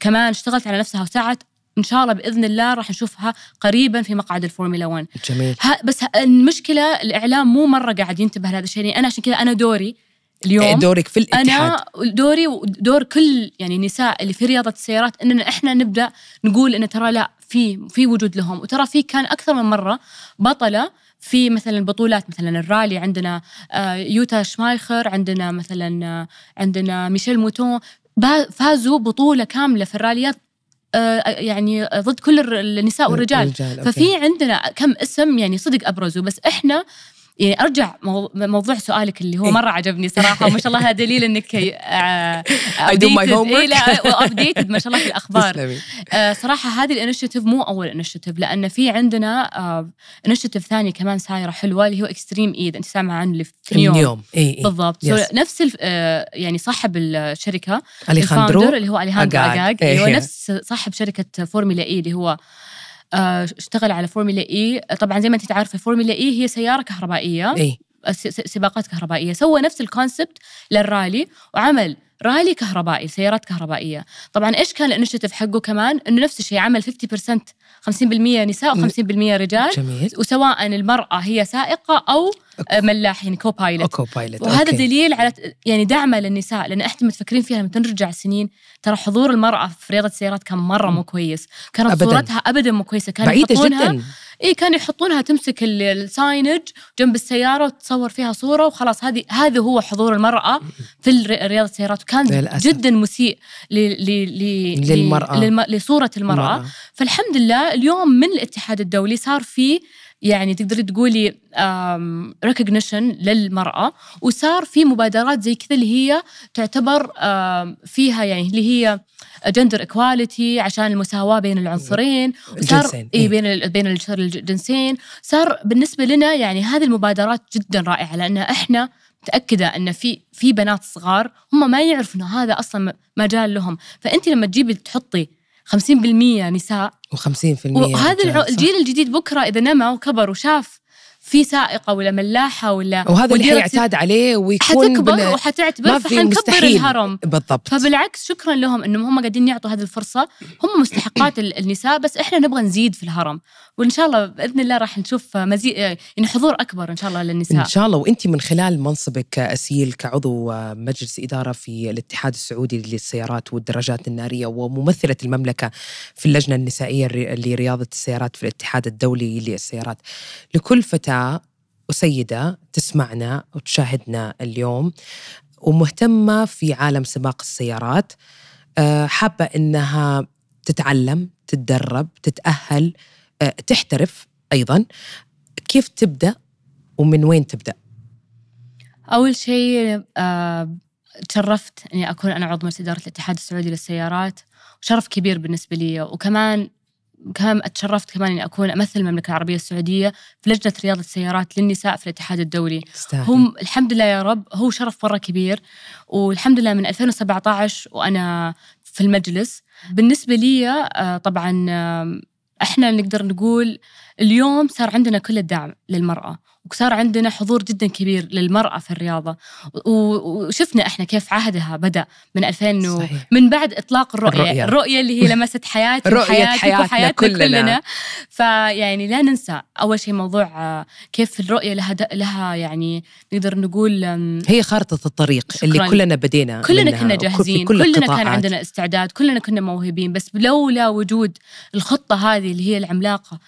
كمان اشتغلت على نفسها وسعت ان شاء الله باذن الله راح نشوفها قريبا في مقعد الفورمولا 1 جميل بس المشكله الاعلام مو مره قاعد ينتبه لهذا الشيء يعني انا عشان كذا انا دوري اليوم إيه، دورك في الاتحاد انا دوري ودور كل يعني النساء اللي في رياضه السيارات اننا احنا نبدا نقول ان ترى لا في في وجود لهم وترى في كان اكثر من مره بطله في مثلا بطولات مثلا الرالي عندنا آه، يوتا شمايخر عندنا مثلا آه، عندنا ميشيل موتون فازوا بطوله كامله في الراليات آه، آه، يعني آه، ضد كل النساء والرجال ففي عندنا كم اسم يعني صدق ابرزوا بس احنا يعني ارجع موضوع سؤالك اللي هو إيه. مره عجبني صراحه ما شاء الله هذا دليل انك ابديت آه، إيه، ما شاء الله في الاخبار آه، صراحه هذه الانشيتيف مو اول انشيتيف لان في عندنا انشيتيف آه، ثانيه كمان سايره حلوه اللي هو اكستريم ايد انت سامعه عنه اللي في يوم, يوم. إيه إيه. بالضبط yes. نفس يعني صاحب الشركه اليخاندرو اللي هو اليخاندرو اجاج إيه، اللي هو نفس صاحب شركه فورمولا اي e اللي هو آه، اشتغل على فورمولا اي طبعا زي ما انت تعرفي فورمولا اي هي سياره كهربائيه إيه؟ سباقات كهربائيه سوى نفس الكونسبت للرالي وعمل رالي كهربائي سيارات كهربائية طبعا إيش كان الانشيتيف حقه كمان إنه نفس الشيء عمل 50% 50% نساء و50% رجال جميل. وسواء المرأة هي سائقة أو ملاح يعني كو بايلت, كو بايلت. وهذا أوكي. دليل على يعني دعمه للنساء لان احنا متفكرين فيها لما ترجع سنين ترى حضور المراه في رياضه السيارات كان مره مو كويس كانت أبداً. صورتها ابدا مو كويسه كانوا بعيده جدا اي كانوا يحطونها تمسك الساينج جنب السياره وتصور فيها صوره وخلاص هذه هذا هو حضور المراه في رياضه السيارات وكان للأسف. جدا مسيء لـ لـ لـ للمراه لصوره المرأة. المراه فالحمد لله اليوم من الاتحاد الدولي صار في يعني تقدري تقولي ريكوجنيشن للمرأة وصار في مبادرات زي كذا اللي هي تعتبر فيها يعني اللي هي جندر ايكواليتي عشان المساواة بين العنصرين وصار اي بين بين الجنسين صار بالنسبة لنا يعني هذه المبادرات جدا رائعة لأن احنا متأكدة أن في في بنات صغار هم ما يعرفوا أنه هذا أصلا مجال لهم فأنت لما تجيبي تحطي 50% نساء و50% وهذا الجيل الجديد بكره اذا نما وكبر وشاف في سائقه ولا ملاحه ولا وهذا اللي حيعتاد عليه ويكون حتكبر وحتعتبر فحنكبر الهرم بالضبط فبالعكس شكرا لهم انهم هم قاعدين يعطوا هذه الفرصه هم مستحقات النساء بس احنا نبغى نزيد في الهرم وان شاء الله باذن الله راح نشوف مزيد يعني حضور اكبر ان شاء الله للنساء ان شاء الله وانت من خلال منصبك اسيل كعضو مجلس اداره في الاتحاد السعودي للسيارات والدراجات الناريه وممثله المملكه في اللجنه النسائيه لرياضه السيارات في الاتحاد الدولي للسيارات لكل فتاه وسيدة تسمعنا وتشاهدنا اليوم ومهتمة في عالم سباق السيارات آه، حابة إنها تتعلم تتدرب تتأهل آه، تحترف أيضا كيف تبدأ ومن وين تبدأ؟ أول شيء آه، تشرفت أني أكون أنا عضو مجلس إدارة الاتحاد السعودي للسيارات وشرف كبير بالنسبة لي وكمان كان اتشرفت كمان اني اكون امثل المملكه العربيه السعوديه في لجنه رياضه السيارات للنساء في الاتحاد الدولي استهل. هم الحمد لله يا رب هو شرف مره كبير والحمد لله من 2017 وانا في المجلس بالنسبه لي آه، طبعا احنا نقدر نقول اليوم صار عندنا كل الدعم للمرأة وصار عندنا حضور جدا كبير للمرأة في الرياضة وشفنا احنا كيف عهدها بدأ من 2000 و... من بعد إطلاق الرؤية الرؤية, الرؤية اللي هي لمست حياتي رؤية حياتنا, وحياتنا كلنا. كلنا فيعني لا ننسى أول شيء موضوع آه، كيف الرؤية لها د... لها يعني نقدر نقول هي خارطة الطريق شكرا. اللي كلنا بدينا كلنا كنا جاهزين كل كلنا كان عندنا استعداد كلنا كنا موهوبين بس لولا وجود الخطة هذه اللي هي العملاقة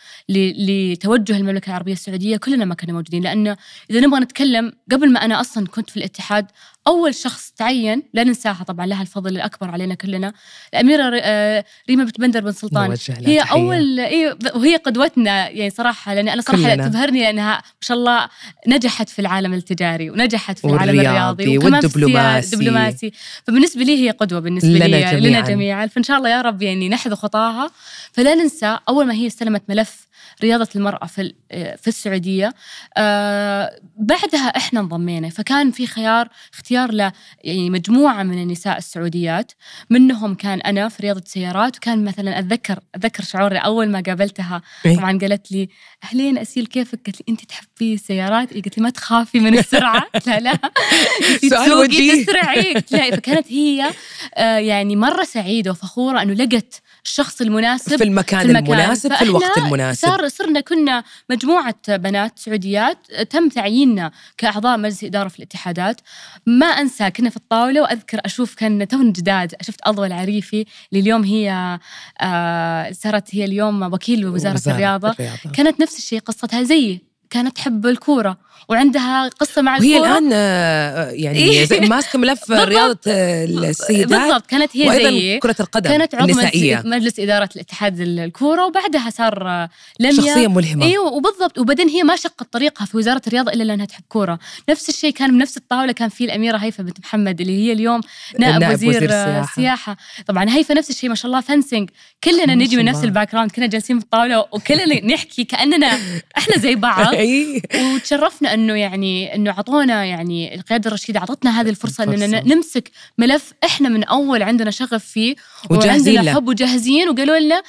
لتوجه المملكه العربيه السعوديه كلنا ما كنا موجودين لانه اذا نبغى نتكلم قبل ما انا اصلا كنت في الاتحاد اول شخص تعين لا ننساها طبعا لها الفضل الاكبر علينا كلنا الاميره آه، ريما بنت بندر بن سلطان هي تحية. اول إيه، وهي قدوتنا يعني صراحه لاني انا صراحه كلنا. تبهرني لانها ما شاء الله نجحت في العالم التجاري ونجحت في العالم الرياضي وكمان والدبلوماسي دبلوماسي فبالنسبه لي هي قدوه بالنسبه لنا لي يعني، جميعاً. لنا جميعا فان شاء الله يا رب يعني نحذو خطاها فلا ننسى اول ما هي استلمت ملف رياضه المراه في في السعوديه آه، بعدها احنا انضمينا فكان في خيار اختيار ل يعني مجموعه من النساء السعوديات منهم كان انا في رياضه السيارات وكان مثلا اتذكر اتذكر شعوري اول ما قابلتها إيه. طبعا قالت لي اهلين اسيل كيفك؟ قالت لي انت تحبي السيارات؟ قلت لي ما تخافي من السرعه لا لا سؤال تسرعي فكانت هي آه، يعني مره سعيده وفخوره انه لقت الشخص المناسب في المكان, في المكان. المناسب في الوقت المناسب صار صرنا كنا مجموعة بنات سعوديات آه، تم تعييننا كأعضاء مجلس إدارة في الاتحادات ما أنسى كنا في الطاولة وأذكر أشوف كان تونا جداد شفت أضوى العريفي اللي اليوم هي آه، صارت هي اليوم وكيل وزارة, وزارة الرياضة. الرياضة كانت نفس الشيء قصتها زيي كانت تحب الكورة وعندها قصه مع الكوره وهي الان آه، يعني إيه. ماسكه ملف رياضه آه، السيدات بالضبط كانت هي زي كره القدم كانت عضو النسائية. مجلس اداره الاتحاد الكوره وبعدها صار آه، لم شخصيه ملهمه ايوه وبالضبط وبعدين هي ما شقت طريقها في وزاره الرياضه الا لانها تحب كوره نفس الشيء كان بنفس الطاوله كان في الاميره هيفا بنت محمد اللي هي اليوم نائب, نائب وزير, وزير السياحة. السياحه طبعا هيفا نفس الشيء ما شاء الله فنسنج كلنا نجي من نفس الباك جراوند كنا جالسين في الطاوله وكلنا نحكي كاننا احنا زي بعض وتشرفنا انه يعني انه اعطونا يعني القياده الرشيده اعطتنا هذه الفرصه, الفرصة. اننا نمسك ملف احنا من اول عندنا شغف فيه وعندنا حب وجاهزين وقالوا لنا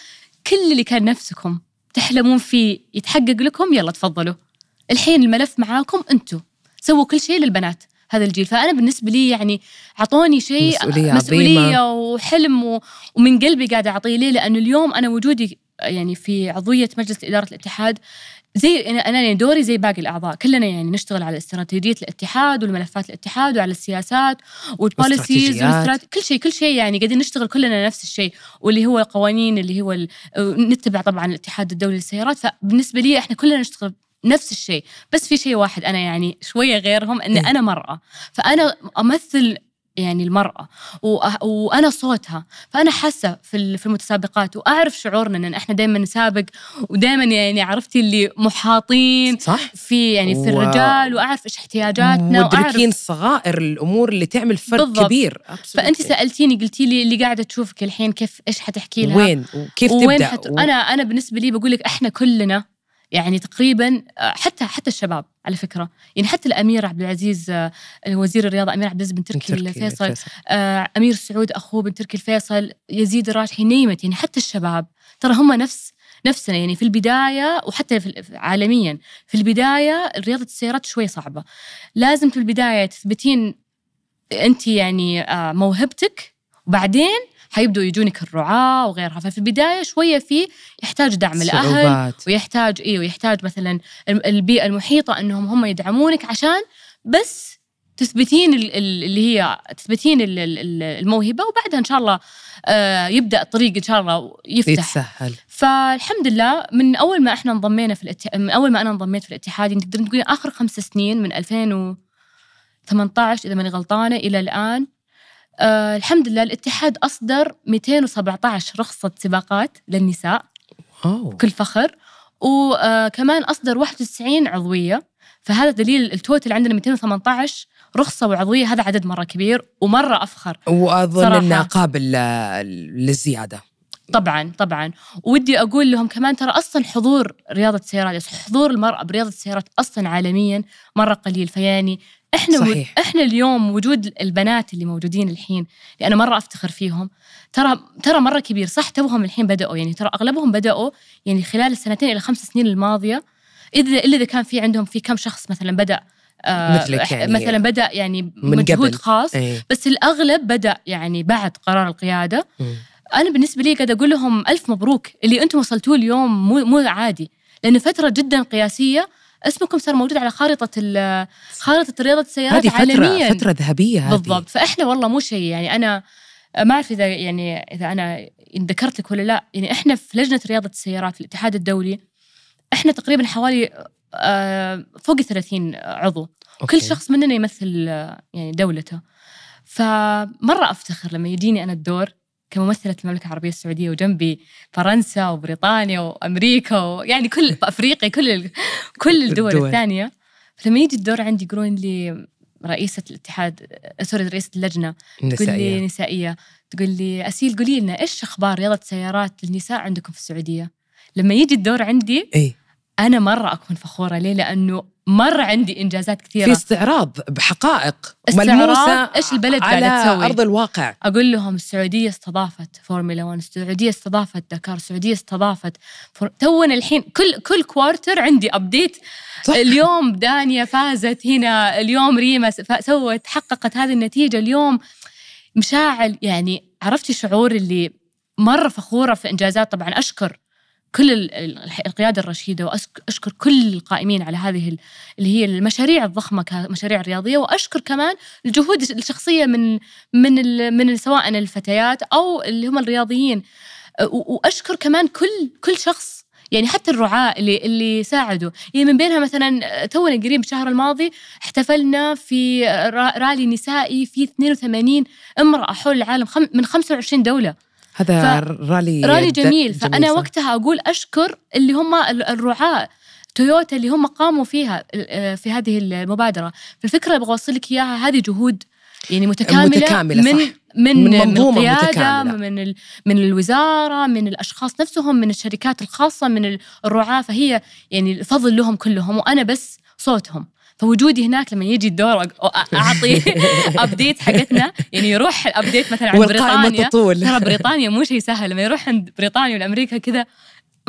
كل اللي كان نفسكم تحلمون فيه يتحقق لكم يلا تفضلوا الحين الملف معاكم انتم سووا كل شيء للبنات هذا الجيل فانا بالنسبه لي يعني اعطوني شيء مسؤوليه, مسؤولية عظيمة. وحلم ومن قلبي قاعده اعطيه ليه لانه اليوم انا وجودي يعني في عضويه مجلس اداره الاتحاد زي انا يعني دوري زي باقي الاعضاء كلنا يعني نشتغل على استراتيجيه الاتحاد والملفات الاتحاد وعلى السياسات والبوليسيز كل شيء كل شيء يعني قاعدين نشتغل كلنا نفس الشيء واللي هو قوانين اللي هو ال... نتبع طبعا الاتحاد الدولي للسيارات فبالنسبه لي احنا كلنا نشتغل نفس الشيء بس في شيء واحد انا يعني شويه غيرهم ان إيه. انا مراه فانا امثل يعني المرأة وأنا صوتها فأنا حاسة في المتسابقات وأعرف شعورنا إن إحنا دائما نسابق ودائما يعني عرفتي اللي محاطين صح في يعني في و... الرجال وأعرف إيش احتياجاتنا مدركين صغائر الأمور اللي تعمل فرق بالضبط. كبير فأنت سألتيني قلتي لي اللي قاعدة تشوفك الحين كيف إيش حتحكي لها وين وكيف تبدأ حت... و... أنا أنا بالنسبة لي بقول لك إحنا كلنا يعني تقريبا آه، حتى حتى الشباب على فكره يعني حتى الامير عبد العزيز آه، وزير الرياضه امير عبد العزيز بن تركي, تركي الفيصل آه امير سعود اخوه بن تركي الفيصل يزيد الراجحي نيمت يعني حتى الشباب ترى هم نفس نفسنا يعني في البداية وحتى في عالميا في البداية رياضة السيارات شوي صعبة لازم في البداية تثبتين أنت يعني آه، موهبتك وبعدين حيبدوا يجونك الرعاة وغيرها ففي البداية شوية في يحتاج دعم صعوبات. الأهل ويحتاج إيه ويحتاج مثلا البيئة المحيطة أنهم هم يدعمونك عشان بس تثبتين اللي هي تثبتين الموهبه وبعدها ان شاء الله آه، يبدا الطريق ان شاء الله يفتح يتسهل فالحمد لله من اول ما احنا انضمينا في الاتح... من اول ما انا انضميت في الاتحاد تقدرين تقولين اخر خمس سنين من 2018 اذا ماني غلطانه الى الان آه الحمد لله الاتحاد أصدر 217 رخصة سباقات للنساء أوه. بكل فخر وكمان أصدر 91 عضوية فهذا دليل التوتل عندنا 218 رخصه وعضويه هذا عدد مره كبير ومره افخر واظن انه قابل للزياده طبعا طبعا ودي اقول لهم كمان ترى اصلا حضور رياضه السيارات يعني حضور المراه برياضه السيارات اصلا عالميا مره قليل فيعني احنا صحيح. احنا اليوم وجود البنات اللي موجودين الحين اللي انا مره افتخر فيهم ترى ترى مره كبير صح توهم الحين بداوا يعني ترى اغلبهم بداوا يعني خلال السنتين الى خمس سنين الماضيه اذا الا اذا كان في عندهم في كم شخص مثلا بدا آه مثلك يعني مثلا بدا يعني من مجهود خاص ايه. بس الاغلب بدا يعني بعد قرار القياده م. انا بالنسبه لي قاعده اقول لهم الف مبروك اللي انتم وصلتوه اليوم مو مو عادي لانه فتره جدا قياسيه اسمكم صار موجود على خارطه خارطه رياضه السيارات هذه فترة عالميا فتره ذهبيه هذه بالضبط فاحنا والله مو شيء يعني انا ما اعرف اذا يعني اذا انا ان ذكرت لك ولا لا يعني احنا في لجنه رياضه السيارات في الاتحاد الدولي احنا تقريبا حوالي آه، فوق 30 عضو أوكي. كل شخص مننا يمثل آه، يعني دولته فمره افتخر لما يجيني انا الدور كممثلة المملكة العربية السعودية وجنبي فرنسا وبريطانيا وأمريكا ويعني كل أفريقيا كل كل الدول, الدول. الثانية فلما يجي الدور عندي يقولون لي رئيسة الاتحاد آه، سوري رئيسة اللجنة النسائية تقول لي نسائية تقول لي أسيل قولي لنا إيش أخبار رياضة سيارات النساء عندكم في السعودية لما يجي الدور عندي إيه؟ انا مره اكون فخوره ليه لانه مره عندي انجازات كثيره في استعراض بحقائق ملموسه ايش البلد على قاعده تسوي ارض الواقع اقول لهم السعوديه استضافت فورمولا 1 السعوديه استضافت دكار السعوديه استضافت فور... تونا الحين كل كل كوارتر عندي ابديت صح. اليوم دانيا فازت هنا اليوم ريما سوت حققت هذه النتيجه اليوم مشاعل يعني عرفتي شعور اللي مره فخوره في انجازات طبعا اشكر كل القيادة الرشيدة وأشكر كل القائمين على هذه اللي هي المشاريع الضخمة كمشاريع رياضية وأشكر كمان الجهود الشخصية من من من سواء الفتيات أو اللي هم الرياضيين وأشكر كمان كل كل شخص يعني حتى الرعاة اللي اللي ساعدوا يعني من بينها مثلا تونا قريب الشهر الماضي احتفلنا في رالي نسائي في 82 امرأة حول العالم من 25 دولة هذا رالي رالي جميل فانا جميل وقتها اقول اشكر اللي هم الرعاه تويوتا اللي هم قاموا فيها آه، في هذه المبادره فالفكره اللي ابغى اوصل لك اياها هذه جهود يعني متكامله, متكاملة من صح. من من منظومه من متكامله من من الوزاره من الاشخاص نفسهم من الشركات الخاصه من الرعاه فهي يعني الفضل لهم كلهم وانا بس صوتهم فوجودي هناك لما يجي الدور اعطي ابديت حقتنا يعني يروح الابديت مثلا عند بريطانيا تطول ترى بريطانيا مو شيء سهل لما يروح عند بريطانيا والامريكا كذا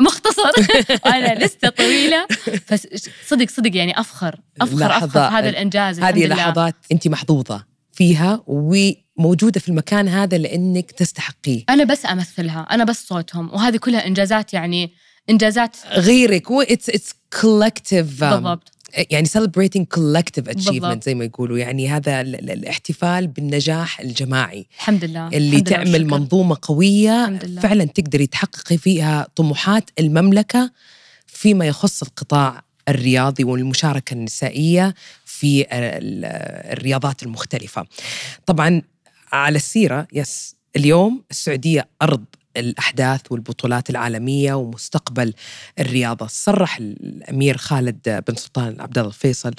مختصر انا لسته طويله فصدق صدق يعني افخر افخر افخر في هذا الانجاز هذه لحظات انت محظوظه فيها وموجوده في المكان هذا لانك تستحقيه انا بس امثلها انا بس صوتهم وهذه كلها انجازات يعني انجازات غيرك اتس اتس كولكتيف بالضبط يعني celebrating collective achievement زي ما يقولوا يعني هذا الاحتفال بالنجاح الجماعي الحمد لله اللي الحمد تعمل لله منظومة قوية فعلا تقدري تحققي فيها طموحات المملكة فيما يخص القطاع الرياضي والمشاركة النسائية في الرياضات المختلفة طبعا على السيرة يس اليوم السعودية أرض الأحداث والبطولات العالمية ومستقبل الرياضة صرح الأمير خالد بن سلطان عبد الله الفيصل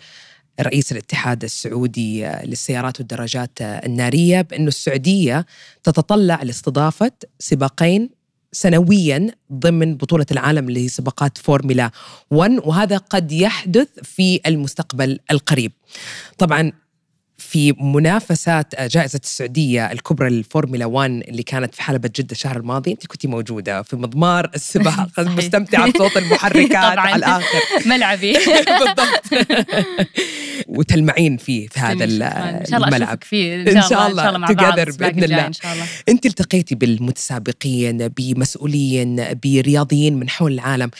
رئيس الاتحاد السعودي للسيارات والدراجات النارية بأن السعودية تتطلع لاستضافة سباقين سنويا ضمن بطولة العالم اللي هي سباقات فورمولا 1 وهذا قد يحدث في المستقبل القريب. طبعا في منافسات جائزة السعودية الكبرى للفورمولا 1 اللي كانت في حلبة جدة الشهر الماضي أنت كنت موجودة في مضمار السباق مستمتعة بصوت المحركات على الآخر ملعبي بالضبط وتلمعين فيه في هذا الملعب إن شاء الله فيه إن شاء الله إن شاء الله, مع بعض بإذن الله. إن شاء الله أنت التقيتي بالمتسابقين بمسؤولين برياضيين من حول العالم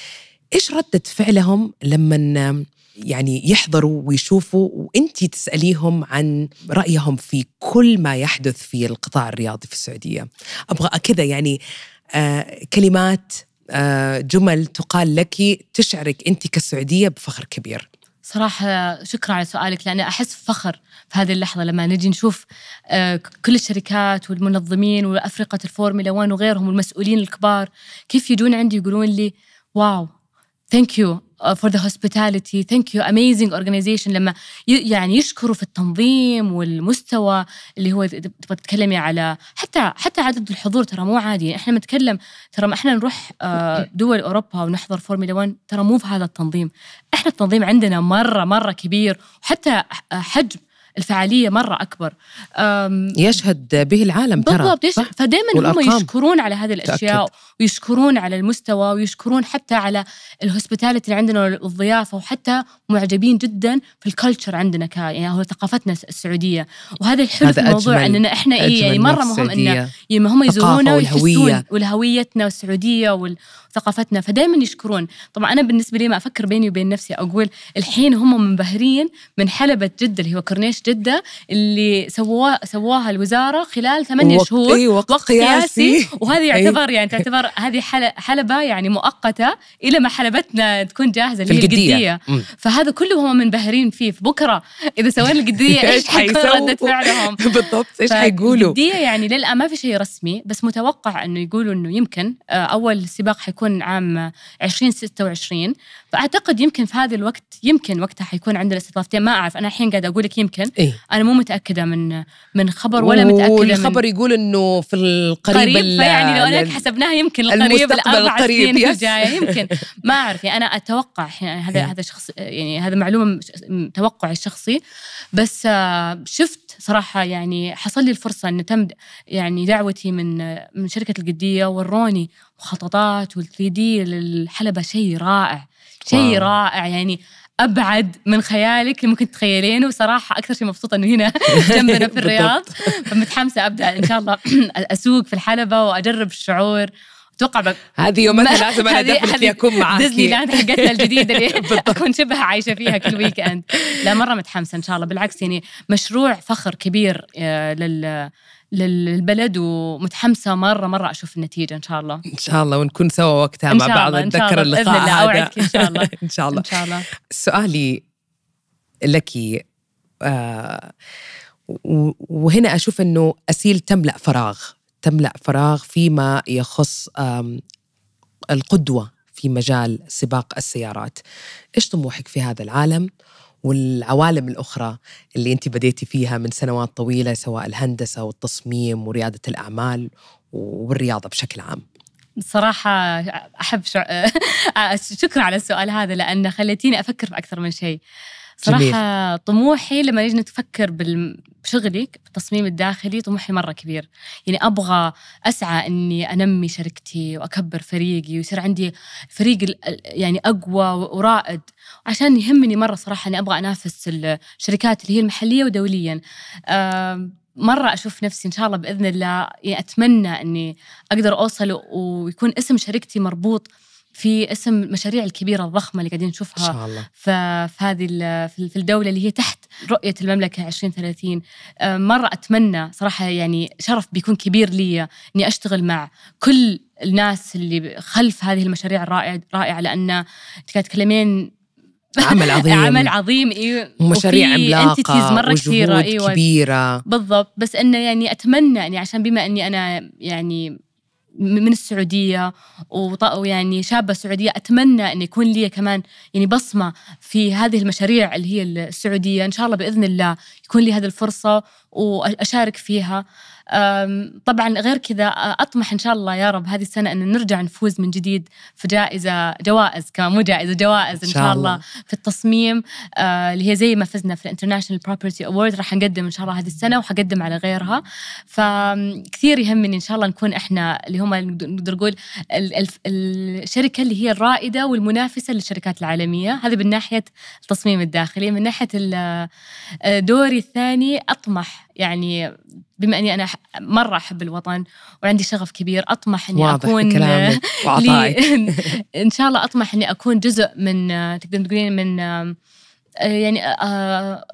إيش ردة فعلهم لما يعني يحضروا ويشوفوا وانت تساليهم عن رايهم في كل ما يحدث في القطاع الرياضي في السعوديه ابغى كذا يعني آه، كلمات آه، جمل تقال لك تشعرك انت كسعوديه بفخر كبير صراحة شكرا على سؤالك لأن أحس فخر في هذه اللحظة لما نجي نشوف آه، كل الشركات والمنظمين وأفرقة الفورميلا 1 وغيرهم والمسؤولين الكبار كيف يجون عندي يقولون لي واو ثانك يو فور ذا هوسبيتاليتي ثانك يو اميزنج اورجنايزيشن لما يعني يشكروا في التنظيم والمستوى اللي هو تبغى تتكلمي على حتى حتى عدد الحضور ترى مو عادي يعني احنا نتكلم ترى احنا نروح uh, دول اوروبا ونحضر فورمولا 1 ترى مو بهذا التنظيم احنا التنظيم عندنا مره مره كبير وحتى uh, حجم الفعاليه مره اكبر يشهد به العالم ترى بالضبط فدائما هم يشكرون على هذه الاشياء تأكد. ويشكرون على المستوى ويشكرون حتى على الهوسبيتاليتي اللي عندنا والضيافه وحتى معجبين جدا في الكلتشر عندنا ك يعني هو ثقافتنا السعوديه وهذا الحلو هذا في الموضوع اننا احنا إيه يعني مره مهم ان يعني هم يزورونا ويحسون ولهويتنا السعوديه وثقافتنا فدائما يشكرون طبعا انا بالنسبه لي ما افكر بيني وبين نفسي اقول الحين هم منبهرين من حلبه جده اللي هو كورنيش جده اللي سووها سووها الوزاره خلال ثمانية وقت شهور أيوة وقت, وقت قياسي, قياسي وهذه يعتبر يعني تعتبر هذه حلبه يعني مؤقته الى ما حلبتنا تكون جاهزه اللي هي القديه فهذا كله هم منبهرين فيه فبكره اذا سوينا القديه ايش حيكون رده فعلهم بالضبط ايش حيقولوا القديه يعني للان ما في شيء رسمي بس متوقع انه يقولوا انه يمكن آه، اول سباق حيكون عام 2026 فاعتقد يمكن في هذا الوقت يمكن وقتها حيكون عندنا استضافتين ما اعرف انا الحين قاعده اقول لك يمكن إيه؟ انا مو متاكده من من خبر ولا متاكده من الخبر يقول انه في القريب قريب يعني لو انا حسبناها يمكن القريب الاربع سنين الجايه يمكن ما اعرف يعني انا اتوقع هذا هذا شخص يعني هذا معلومه توقعي الشخصي بس آه، شفت صراحه يعني حصل لي الفرصه ان تم يعني دعوتي من من شركه القديه وروني مخططات وال3 دي للحلبه شيء رائع شيء رائع يعني ابعد من خيالك اللي ممكن تتخيلينه وصراحه اكثر شيء مبسوطه انه هنا جنبنا في الرياض فمتحمسه ابدا ان شاء الله اسوق في الحلبه واجرب الشعور اتوقع هذه يومين لازم انا دخلت اكون معاك ديزني لاند حقتنا الجديده اللي اكون شبه عايشه فيها كل ويك اند لا مره متحمسه ان شاء الله بالعكس يعني مشروع فخر كبير آه، لل للبلد ومتحمسه مره مره اشوف النتيجه ان شاء الله ان شاء الله ونكون سوا وقتها مع بعض نتذكر اللقاء هذا ان شاء الله ان شاء الله ان شاء الله سؤالي لك آه، وهنا اشوف انه اسيل تملا فراغ تملا فراغ فيما يخص القدوه في مجال سباق السيارات ايش طموحك في هذا العالم والعوالم الأخرى اللي أنت بديتي فيها من سنوات طويلة سواء الهندسة والتصميم وريادة الأعمال والرياضة بشكل عام صراحة أحب شكرا على السؤال هذا لأنه خلتيني أفكر في أكثر من شيء صراحة طموحي لما نجي نتفكر بشغلي بالتصميم الداخلي طموحي مرة كبير يعني أبغى أسعى أني أنمي شركتي وأكبر فريقي ويصير عندي فريق يعني أقوى ورائد عشان يهمني مرة صراحة أني أبغى أنافس الشركات اللي هي المحلية ودوليا مرة أشوف نفسي إن شاء الله بإذن الله يعني أتمنى أني أقدر أوصل ويكون اسم شركتي مربوط في اسم المشاريع الكبيره الضخمه اللي قاعدين نشوفها إن شاء الله. في هذه في الدوله اللي هي تحت رؤيه المملكه 2030 أه، مره اتمنى صراحه يعني شرف بيكون كبير لي اني اشتغل مع كل الناس اللي خلف هذه المشاريع الرائعه لان تكلمين تتكلمين عمل عظيم عمل عظيم ايوه ومشاريع عملاقه مره كثيره ايوه كبيره بالضبط بس انه يعني اتمنى اني عشان بما اني انا يعني من السعودية ويعني شابة سعودية أتمنى أن يكون لي كمان يعني بصمة في هذه المشاريع اللي هي السعودية إن شاء الله بإذن الله يكون لي هذه الفرصة وأشارك فيها طبعا غير كذا اطمح ان شاء الله يا رب هذه السنه ان نرجع نفوز من جديد في جائزه جوائز كمان مو جائزه جوائز ان شاء الله في التصميم اللي هي زي ما فزنا في الانترناشونال بروبرتي اوورد راح نقدم ان شاء الله هذه السنه وحقدم على غيرها فكثير يهمني ان شاء الله نكون احنا اللي هم نقدر نقول الشركه اللي هي الرائده والمنافسه للشركات العالميه هذا من ناحيه التصميم الداخلي من ناحيه دوري الثاني اطمح يعني بما اني انا مره احب الوطن وعندي شغف كبير اطمح اني واضح اكون لي ان شاء الله اطمح اني اكون جزء من تقدرين تقولين من يعني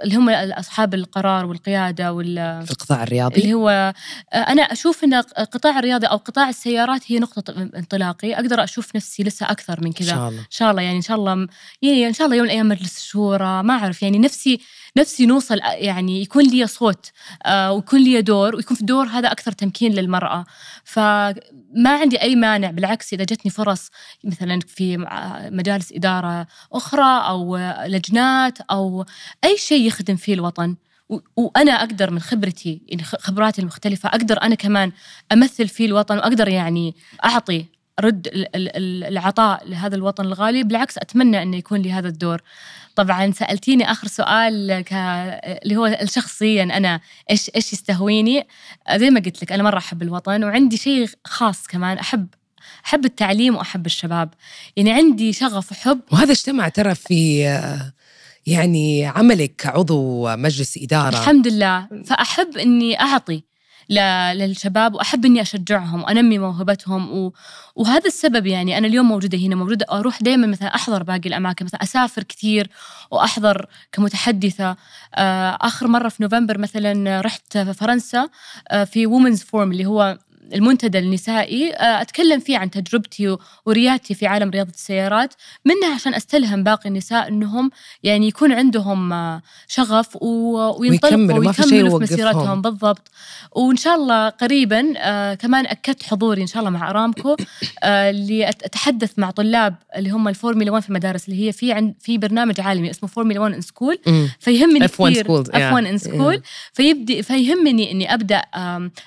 اللي هم اصحاب القرار والقياده وال في القطاع الرياضي اللي هو انا اشوف ان القطاع الرياضي او قطاع السيارات هي نقطه انطلاقي اقدر اشوف نفسي لسه اكثر من كذا ان شاء الله ان شاء الله يعني ان شاء الله يعني ان شاء الله يوم من الايام مجلس الشورى ما اعرف يعني نفسي نفسي نوصل يعني يكون لي صوت آه، ويكون لي دور ويكون في دور هذا أكثر تمكين للمرأة فما عندي أي مانع بالعكس إذا جتني فرص مثلا في مجالس إدارة أخرى أو لجنات أو أي شيء يخدم فيه الوطن وانا اقدر من خبرتي يعني خبراتي المختلفه اقدر انا كمان امثل فيه الوطن واقدر يعني اعطي رد العطاء لهذا الوطن الغالي بالعكس اتمنى انه يكون لي هذا الدور طبعا سالتيني اخر سؤال اللي هو شخصيا انا ايش ايش يستهويني زي ما قلت لك انا مره احب الوطن وعندي شيء خاص كمان احب احب التعليم واحب الشباب يعني عندي شغف وحب وهذا اجتمع ترى في يعني عملك كعضو مجلس إدارة الحمد لله فأحب أني أعطي للشباب واحب اني اشجعهم وانمي موهبتهم و... وهذا السبب يعني انا اليوم موجوده هنا موجوده اروح دائما مثلا احضر باقي الاماكن مثلا اسافر كثير واحضر كمتحدثه آه، اخر مره في نوفمبر مثلا رحت آه، في فرنسا في وومنز فورم اللي هو المنتدى النسائي آه، أتكلم فيه عن تجربتي وريادتي في عالم رياضة السيارات منها عشان أستلهم باقي النساء أنهم يعني يكون عندهم آه، شغف وينطلقوا ويكملوا في, مسيرتهم بالضبط وإن شاء الله قريبا آه، كمان أكدت حضوري إن شاء الله مع أرامكو اللي أتحدث مع طلاب اللي هم الفورمولا 1 في المدارس اللي هي في عند في برنامج عالمي اسمه فورمولا 1 ان سكول فيهمني كثير اف 1 ان سكول فيبدي فيهمني اني ابدا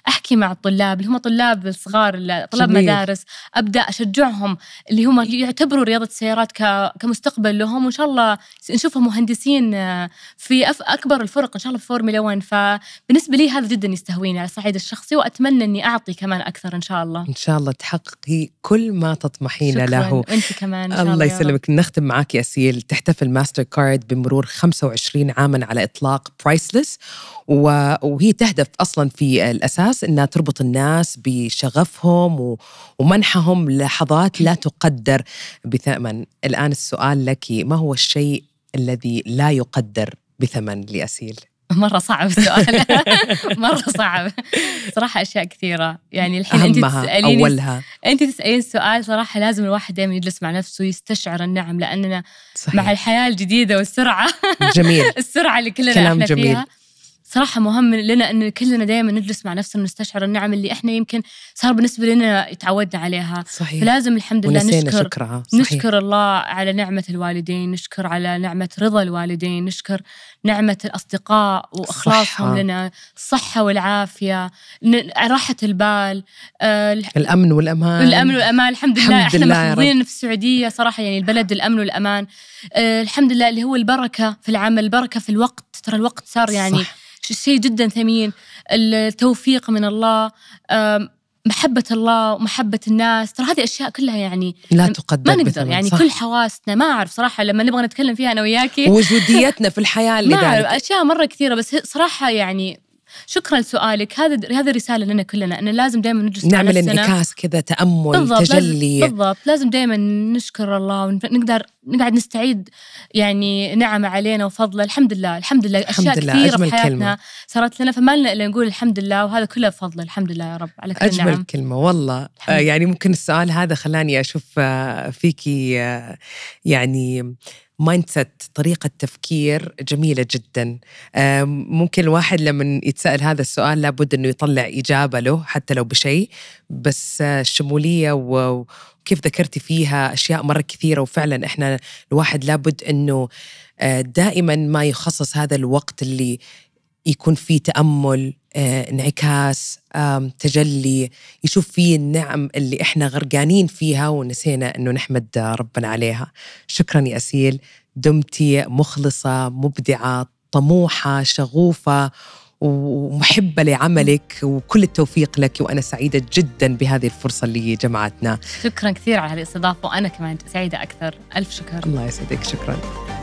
احكي مع الطلاب اللي هم طلاب الطلاب الصغار طلاب جميل. مدارس ابدا اشجعهم اللي هم يعتبروا رياضه السيارات كمستقبل لهم وان شاء الله نشوفهم مهندسين آه، في اكبر الفرق ان شاء الله في فورمولا 1 فبالنسبه لي هذا جدا يستهويني على الصعيد الشخصي واتمنى اني اعطي كمان اكثر ان شاء الله ان شاء الله تحققي كل ما تطمحين شكرا. له وانت كمان إن شاء الله, الله يسلمك نختم معك يا سيل تحتفل ماستر كارد بمرور 25 عاما على اطلاق برايسلس وهي تهدف اصلا في الاساس انها تربط الناس بشغفهم ومنحهم لحظات لا تقدر بثمن، الان السؤال لك ما هو الشيء الذي لا يقدر بثمن لاسيل؟ مرة صعب السؤال مرة صعب صراحة أشياء كثيرة يعني الحين أنت تسالين أولها أنت تسألين السؤال صراحة لازم الواحد دائما يجلس مع نفسه ويستشعر النعم لأننا صحيح. مع الحياة الجديدة والسرعة جميل السرعة اللي كلنا كلام احنا جميل. فيها صراحه مهم لنا ان كلنا دائما نجلس مع نفسنا ونستشعر النعم اللي احنا يمكن صار بالنسبه لنا تعودنا عليها صحيح فلازم الحمد لله نشكر شكرها. صحيح. نشكر الله على نعمه الوالدين نشكر على نعمه رضا الوالدين نشكر نعمه الاصدقاء واخلاصهم صحة. لنا الصحه والعافيه راحه البال آه الامن والامان الامن والامان الحمد, الحمد لله احنا محظوظين في السعوديه صراحه يعني البلد الامن والامان آه الحمد لله اللي هو البركه في العمل البركه في الوقت ترى الوقت صار يعني صح. شيء جدا ثمين التوفيق من الله محبة الله ومحبة الناس ترى هذه أشياء كلها يعني لا يعني تقدر ما نقدر يعني صح. كل حواسنا ما أعرف صراحة لما نبغى نتكلم فيها أنا وياكي وجوديتنا في الحياة اللي ما أعرف أشياء مرة كثيرة بس صراحة يعني شكرا لسؤالك هذا هذه رساله لنا كلنا انه لازم دائما نجلس نعمل انعكاس كذا تامل بالضبط تجلي بالضبط لازم دائما نشكر الله ونقدر نقعد نستعيد يعني نعمه علينا وفضله الحمد لله الحمد لله الحمد لله. كثيره في حياتنا كلمة. صارت لنا فما لنا الا نقول الحمد لله وهذا كله بفضل الحمد لله يا رب على كل اجمل نعم. كلمه والله آه يعني ممكن السؤال هذا خلاني اشوف آه، فيكي آه، يعني مايند سيت طريقه تفكير جميله جدا ممكن الواحد لما يتسال هذا السؤال لابد انه يطلع اجابه له حتى لو بشيء بس آه، الشموليه وكيف ذكرتي فيها اشياء مره كثيره وفعلا احنا الواحد لابد انه آه، دائما ما يخصص هذا الوقت اللي يكون فيه تامل آه، انعكاس تجلي يشوف فيه النعم اللي احنا غرقانين فيها ونسينا انه نحمد ربنا عليها شكرا يا اسيل دمتي مخلصه مبدعه طموحه شغوفه ومحبة لعملك وكل التوفيق لك وأنا سعيدة جدا بهذه الفرصة اللي جمعتنا شكرا كثير على هذه الاستضافة وأنا كمان سعيدة أكثر ألف شكر الله يسعدك شكرا